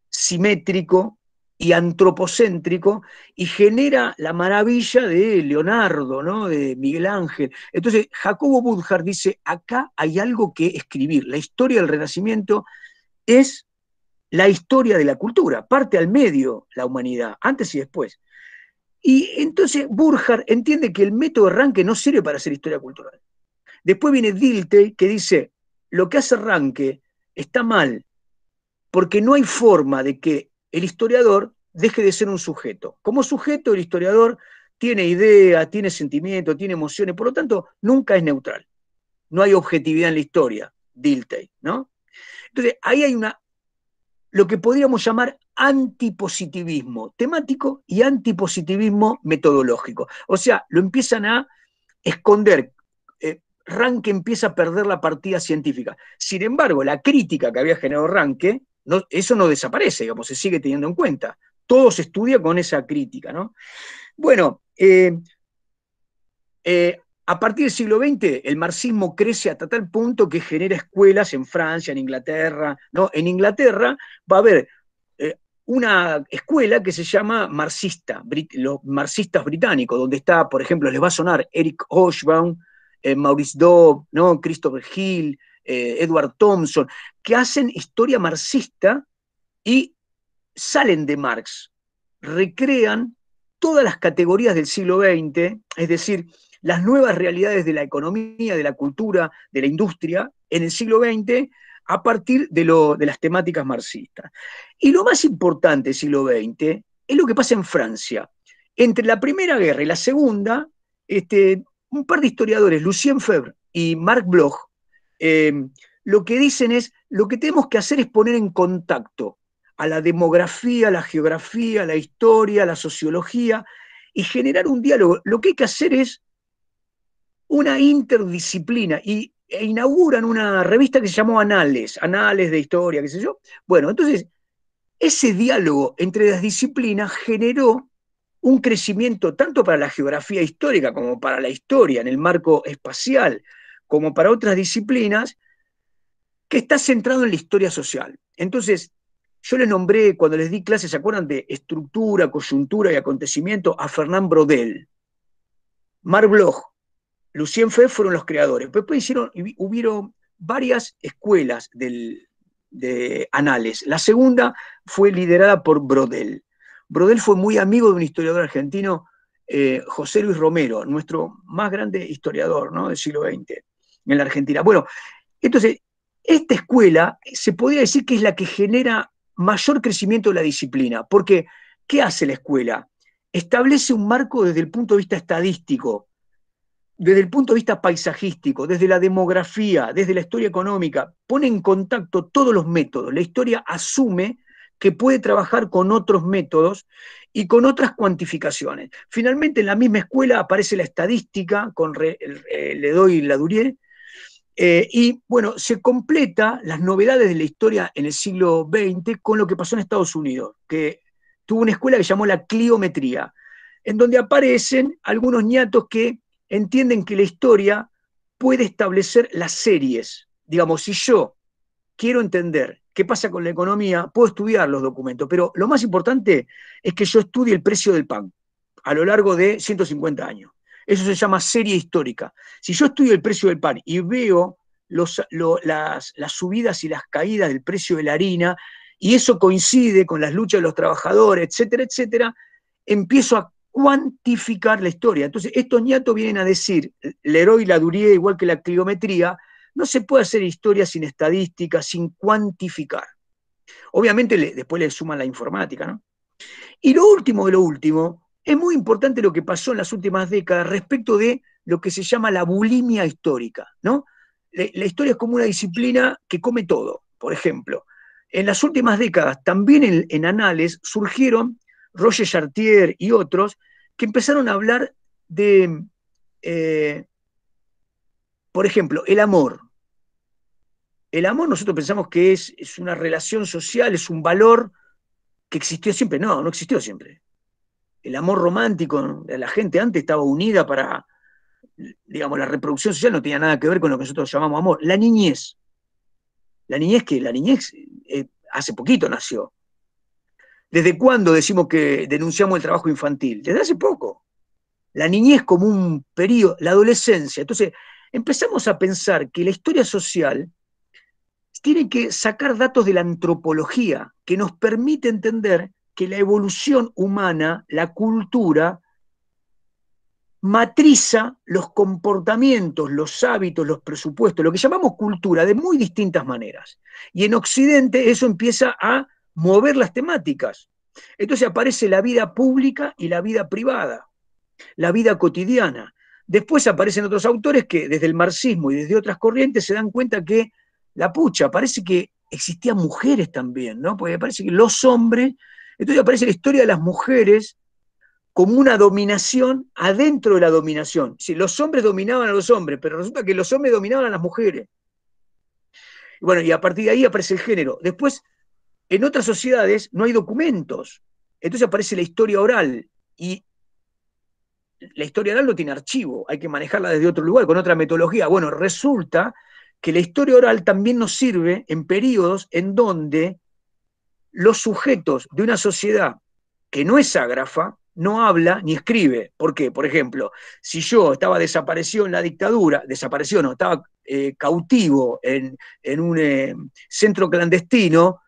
simétrico y antropocéntrico y genera la maravilla de Leonardo, ¿no? de Miguel Ángel. Entonces, Jacobo Burjard dice, acá hay algo que escribir. La historia del Renacimiento es la historia de la cultura, parte al medio la humanidad, antes y después. Y entonces Burjar entiende que el método de Ranke no sirve para hacer historia cultural. Después viene Dilte, que dice, lo que hace arranque está mal, porque no hay forma de que el historiador deje de ser un sujeto. Como sujeto, el historiador tiene idea, tiene sentimiento, tiene emociones, por lo tanto, nunca es neutral. No hay objetividad en la historia, Diltey, ¿no? Entonces, ahí hay una, lo que podríamos llamar antipositivismo temático y antipositivismo metodológico. O sea, lo empiezan a esconder Ranke empieza a perder la partida científica. Sin embargo, la crítica que había generado Ranke, eso no desaparece, digamos, se sigue teniendo en cuenta. Todo se estudia con esa crítica, ¿no? Bueno, eh, eh, a partir del siglo XX, el marxismo crece hasta tal punto que genera escuelas en Francia, en Inglaterra, ¿no? En Inglaterra va a haber eh, una escuela que se llama marxista, los marxistas británicos, donde está, por ejemplo, les va a sonar Eric Hobsbawm, eh, Maurice Dobb, ¿no? Christopher Hill, eh, Edward Thompson, que hacen historia marxista y salen de Marx, recrean todas las categorías del siglo XX, es decir, las nuevas realidades de la economía, de la cultura, de la industria en el siglo XX a partir de, lo, de las temáticas marxistas. Y lo más importante del siglo XX es lo que pasa en Francia. Entre la Primera Guerra y la Segunda, este, un par de historiadores, Lucien Febre y Marc Bloch, eh, lo que dicen es, lo que tenemos que hacer es poner en contacto a la demografía, a la geografía, a la historia, a la sociología, y generar un diálogo. Lo que hay que hacer es una interdisciplina, y e inauguran una revista que se llamó Anales, Anales de Historia, qué sé yo. Bueno, entonces, ese diálogo entre las disciplinas generó un crecimiento tanto para la geografía histórica como para la historia en el marco espacial, como para otras disciplinas, que está centrado en la historia social. Entonces, yo les nombré, cuando les di clases, ¿se acuerdan de estructura, coyuntura y acontecimiento? A Fernán Brodel, Mar Bloch, Lucien Fe fueron los creadores. después hicieron, hubieron varias escuelas de anales. La segunda fue liderada por Brodel. Brodel fue muy amigo de un historiador argentino, eh, José Luis Romero, nuestro más grande historiador ¿no? del siglo XX en la Argentina. Bueno, entonces, esta escuela se podría decir que es la que genera mayor crecimiento de la disciplina, porque ¿qué hace la escuela? Establece un marco desde el punto de vista estadístico, desde el punto de vista paisajístico, desde la demografía, desde la historia económica, pone en contacto todos los métodos. La historia asume que puede trabajar con otros métodos y con otras cuantificaciones. Finalmente, en la misma escuela aparece la estadística, con eh, le doy la Durié, eh, y bueno, se completa las novedades de la historia en el siglo XX con lo que pasó en Estados Unidos, que tuvo una escuela que llamó la cliometría, en donde aparecen algunos ñatos que entienden que la historia puede establecer las series. Digamos, si yo quiero entender qué pasa con la economía, puedo estudiar los documentos, pero lo más importante es que yo estudie el precio del pan a lo largo de 150 años. Eso se llama serie histórica. Si yo estudio el precio del pan y veo las, subidas y las caídas del precio de la harina, y eso coincide con las luchas de los trabajadores, etcétera, etcétera, empiezo a cuantificar la historia. Entonces, estos ñatos vienen a decir, Leroy la duría igual que la criometría, no se puede hacer historia sin estadística, sin cuantificar. Obviamente después le suman la informática, ¿no? Y lo último de lo último, es muy importante lo que pasó en las últimas décadas respecto de lo que se llama la bulimia histórica, ¿no? La, historia es como una disciplina que come todo, por ejemplo. En las últimas décadas, también en, anales, surgieron Roger Chartier y otros que empezaron a hablar de eh, por ejemplo, el amor. El amor nosotros pensamos que es, una relación social, es un valor que existió siempre. No, no existió siempre. El amor romántico, la gente antes estaba unida para, digamos, la reproducción social no tenía nada que ver con lo que nosotros llamamos amor. La niñez. La niñez que la niñez eh, hace poquito nació. ¿Desde cuándo decimos que denunciamos el trabajo infantil? Desde hace poco. La niñez como un periodo, la adolescencia. Entonces, empezamos a pensar que la historia social tiene que sacar datos de la antropología que nos permite entender que la evolución humana, la cultura, matriza los comportamientos, los hábitos, los presupuestos, lo que llamamos cultura, de muy distintas maneras. Y en Occidente eso empieza a mover las temáticas. Entonces aparece la vida pública y la vida privada, la vida cotidiana, Después aparecen otros autores que desde el marxismo y desde otras corrientes se dan cuenta que la pucha, parece que existían mujeres también, ¿no? Porque parece que los hombres, entonces aparece la historia de las mujeres como una dominación adentro de la dominación. Si los hombres dominaban a los hombres, pero resulta que los hombres dominaban a las mujeres. Y bueno, y a partir de ahí aparece el género. Después, en otras sociedades no hay documentos, entonces aparece la historia oral y la historia oral no tiene archivo, hay que manejarla desde otro lugar, con otra metodología. Bueno, resulta que la historia oral también nos sirve en periodos en donde los sujetos de una sociedad que no es ágrafa no habla ni escribe. ¿Por qué? Por ejemplo, si yo estaba desaparecido en la dictadura, desaparecido no, estaba eh, cautivo en, un eh, centro clandestino,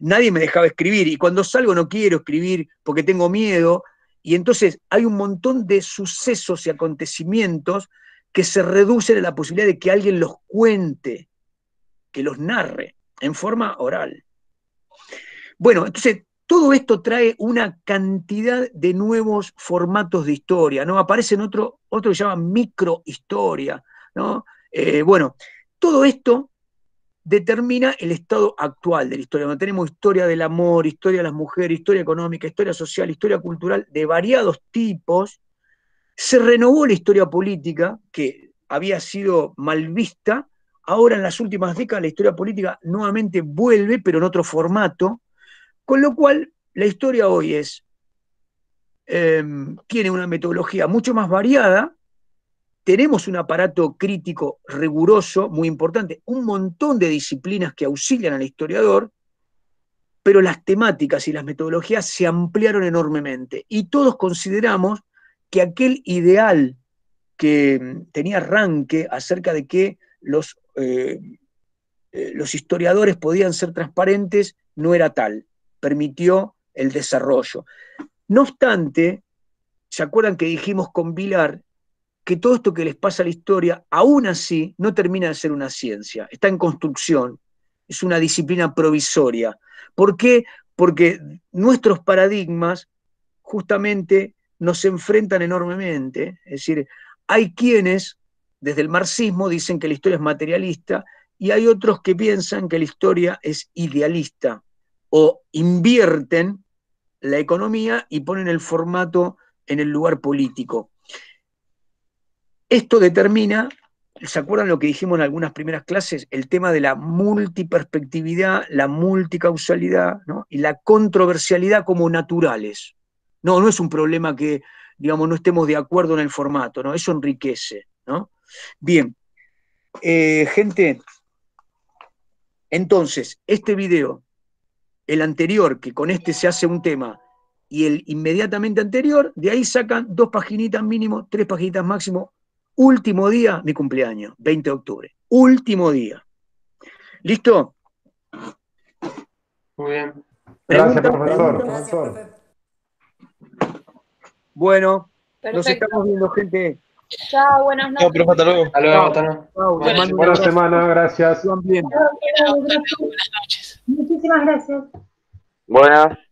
nadie me dejaba escribir y cuando salgo no quiero escribir porque tengo miedo, y entonces hay un montón de sucesos y acontecimientos que se reducen a la posibilidad de que alguien los cuente, que los narre en forma oral. Bueno, entonces todo esto trae una cantidad de nuevos formatos de historia, ¿no? Aparecen otro, otro que se llama microhistoria, ¿no? Eh, bueno, todo esto determina el estado actual de la historia, tenemos historia del amor, historia de las mujeres, historia económica, historia social, historia cultural de variados tipos, se renovó la historia política, que había sido mal vista, ahora en las últimas décadas la historia política nuevamente vuelve, pero en otro formato, con lo cual la historia hoy es, em, tiene una metodología mucho más variada, tenemos un aparato crítico riguroso, muy importante, un montón de disciplinas que auxilian al historiador, pero las temáticas y las metodologías se ampliaron enormemente y todos consideramos que aquel ideal que mm, tenía arranque acerca de que los, eh, eh, los historiadores podían ser transparentes no era tal, permitió el desarrollo. No obstante, ¿se acuerdan que dijimos con Vilar que todo esto que les pasa a la historia, aún así, no termina de ser una ciencia, está en construcción, es una disciplina provisoria. ¿Por qué? Porque nuestros paradigmas justamente nos enfrentan enormemente, es decir, hay quienes desde el marxismo dicen que la historia es materialista y hay otros que piensan que la historia es idealista o invierten la economía y ponen el formato en el lugar político. Esto determina, ¿se acuerdan lo que dijimos en algunas primeras clases? El tema de la multiperspectividad, la multicausalidad ¿no? y la controversialidad como naturales. No, no es un problema que, digamos, no estemos de acuerdo en el formato, ¿no? Eso enriquece, ¿no? Bien, eh, gente, entonces, este video, el anterior, que con este se hace un tema, y el inmediatamente anterior, de ahí sacan dos paginitas mínimo, tres paginitas máximo, último día, mi cumpleaños, 20 de octubre. Último día. ¿Listo? Muy bien. Gracias, profesor. Bueno, nos estamos viendo, gente. Chao, buenas noches. hasta luego. Hasta luego, buenas, semanas, gracias. buenas noches. Muchísimas gracias. Buenas.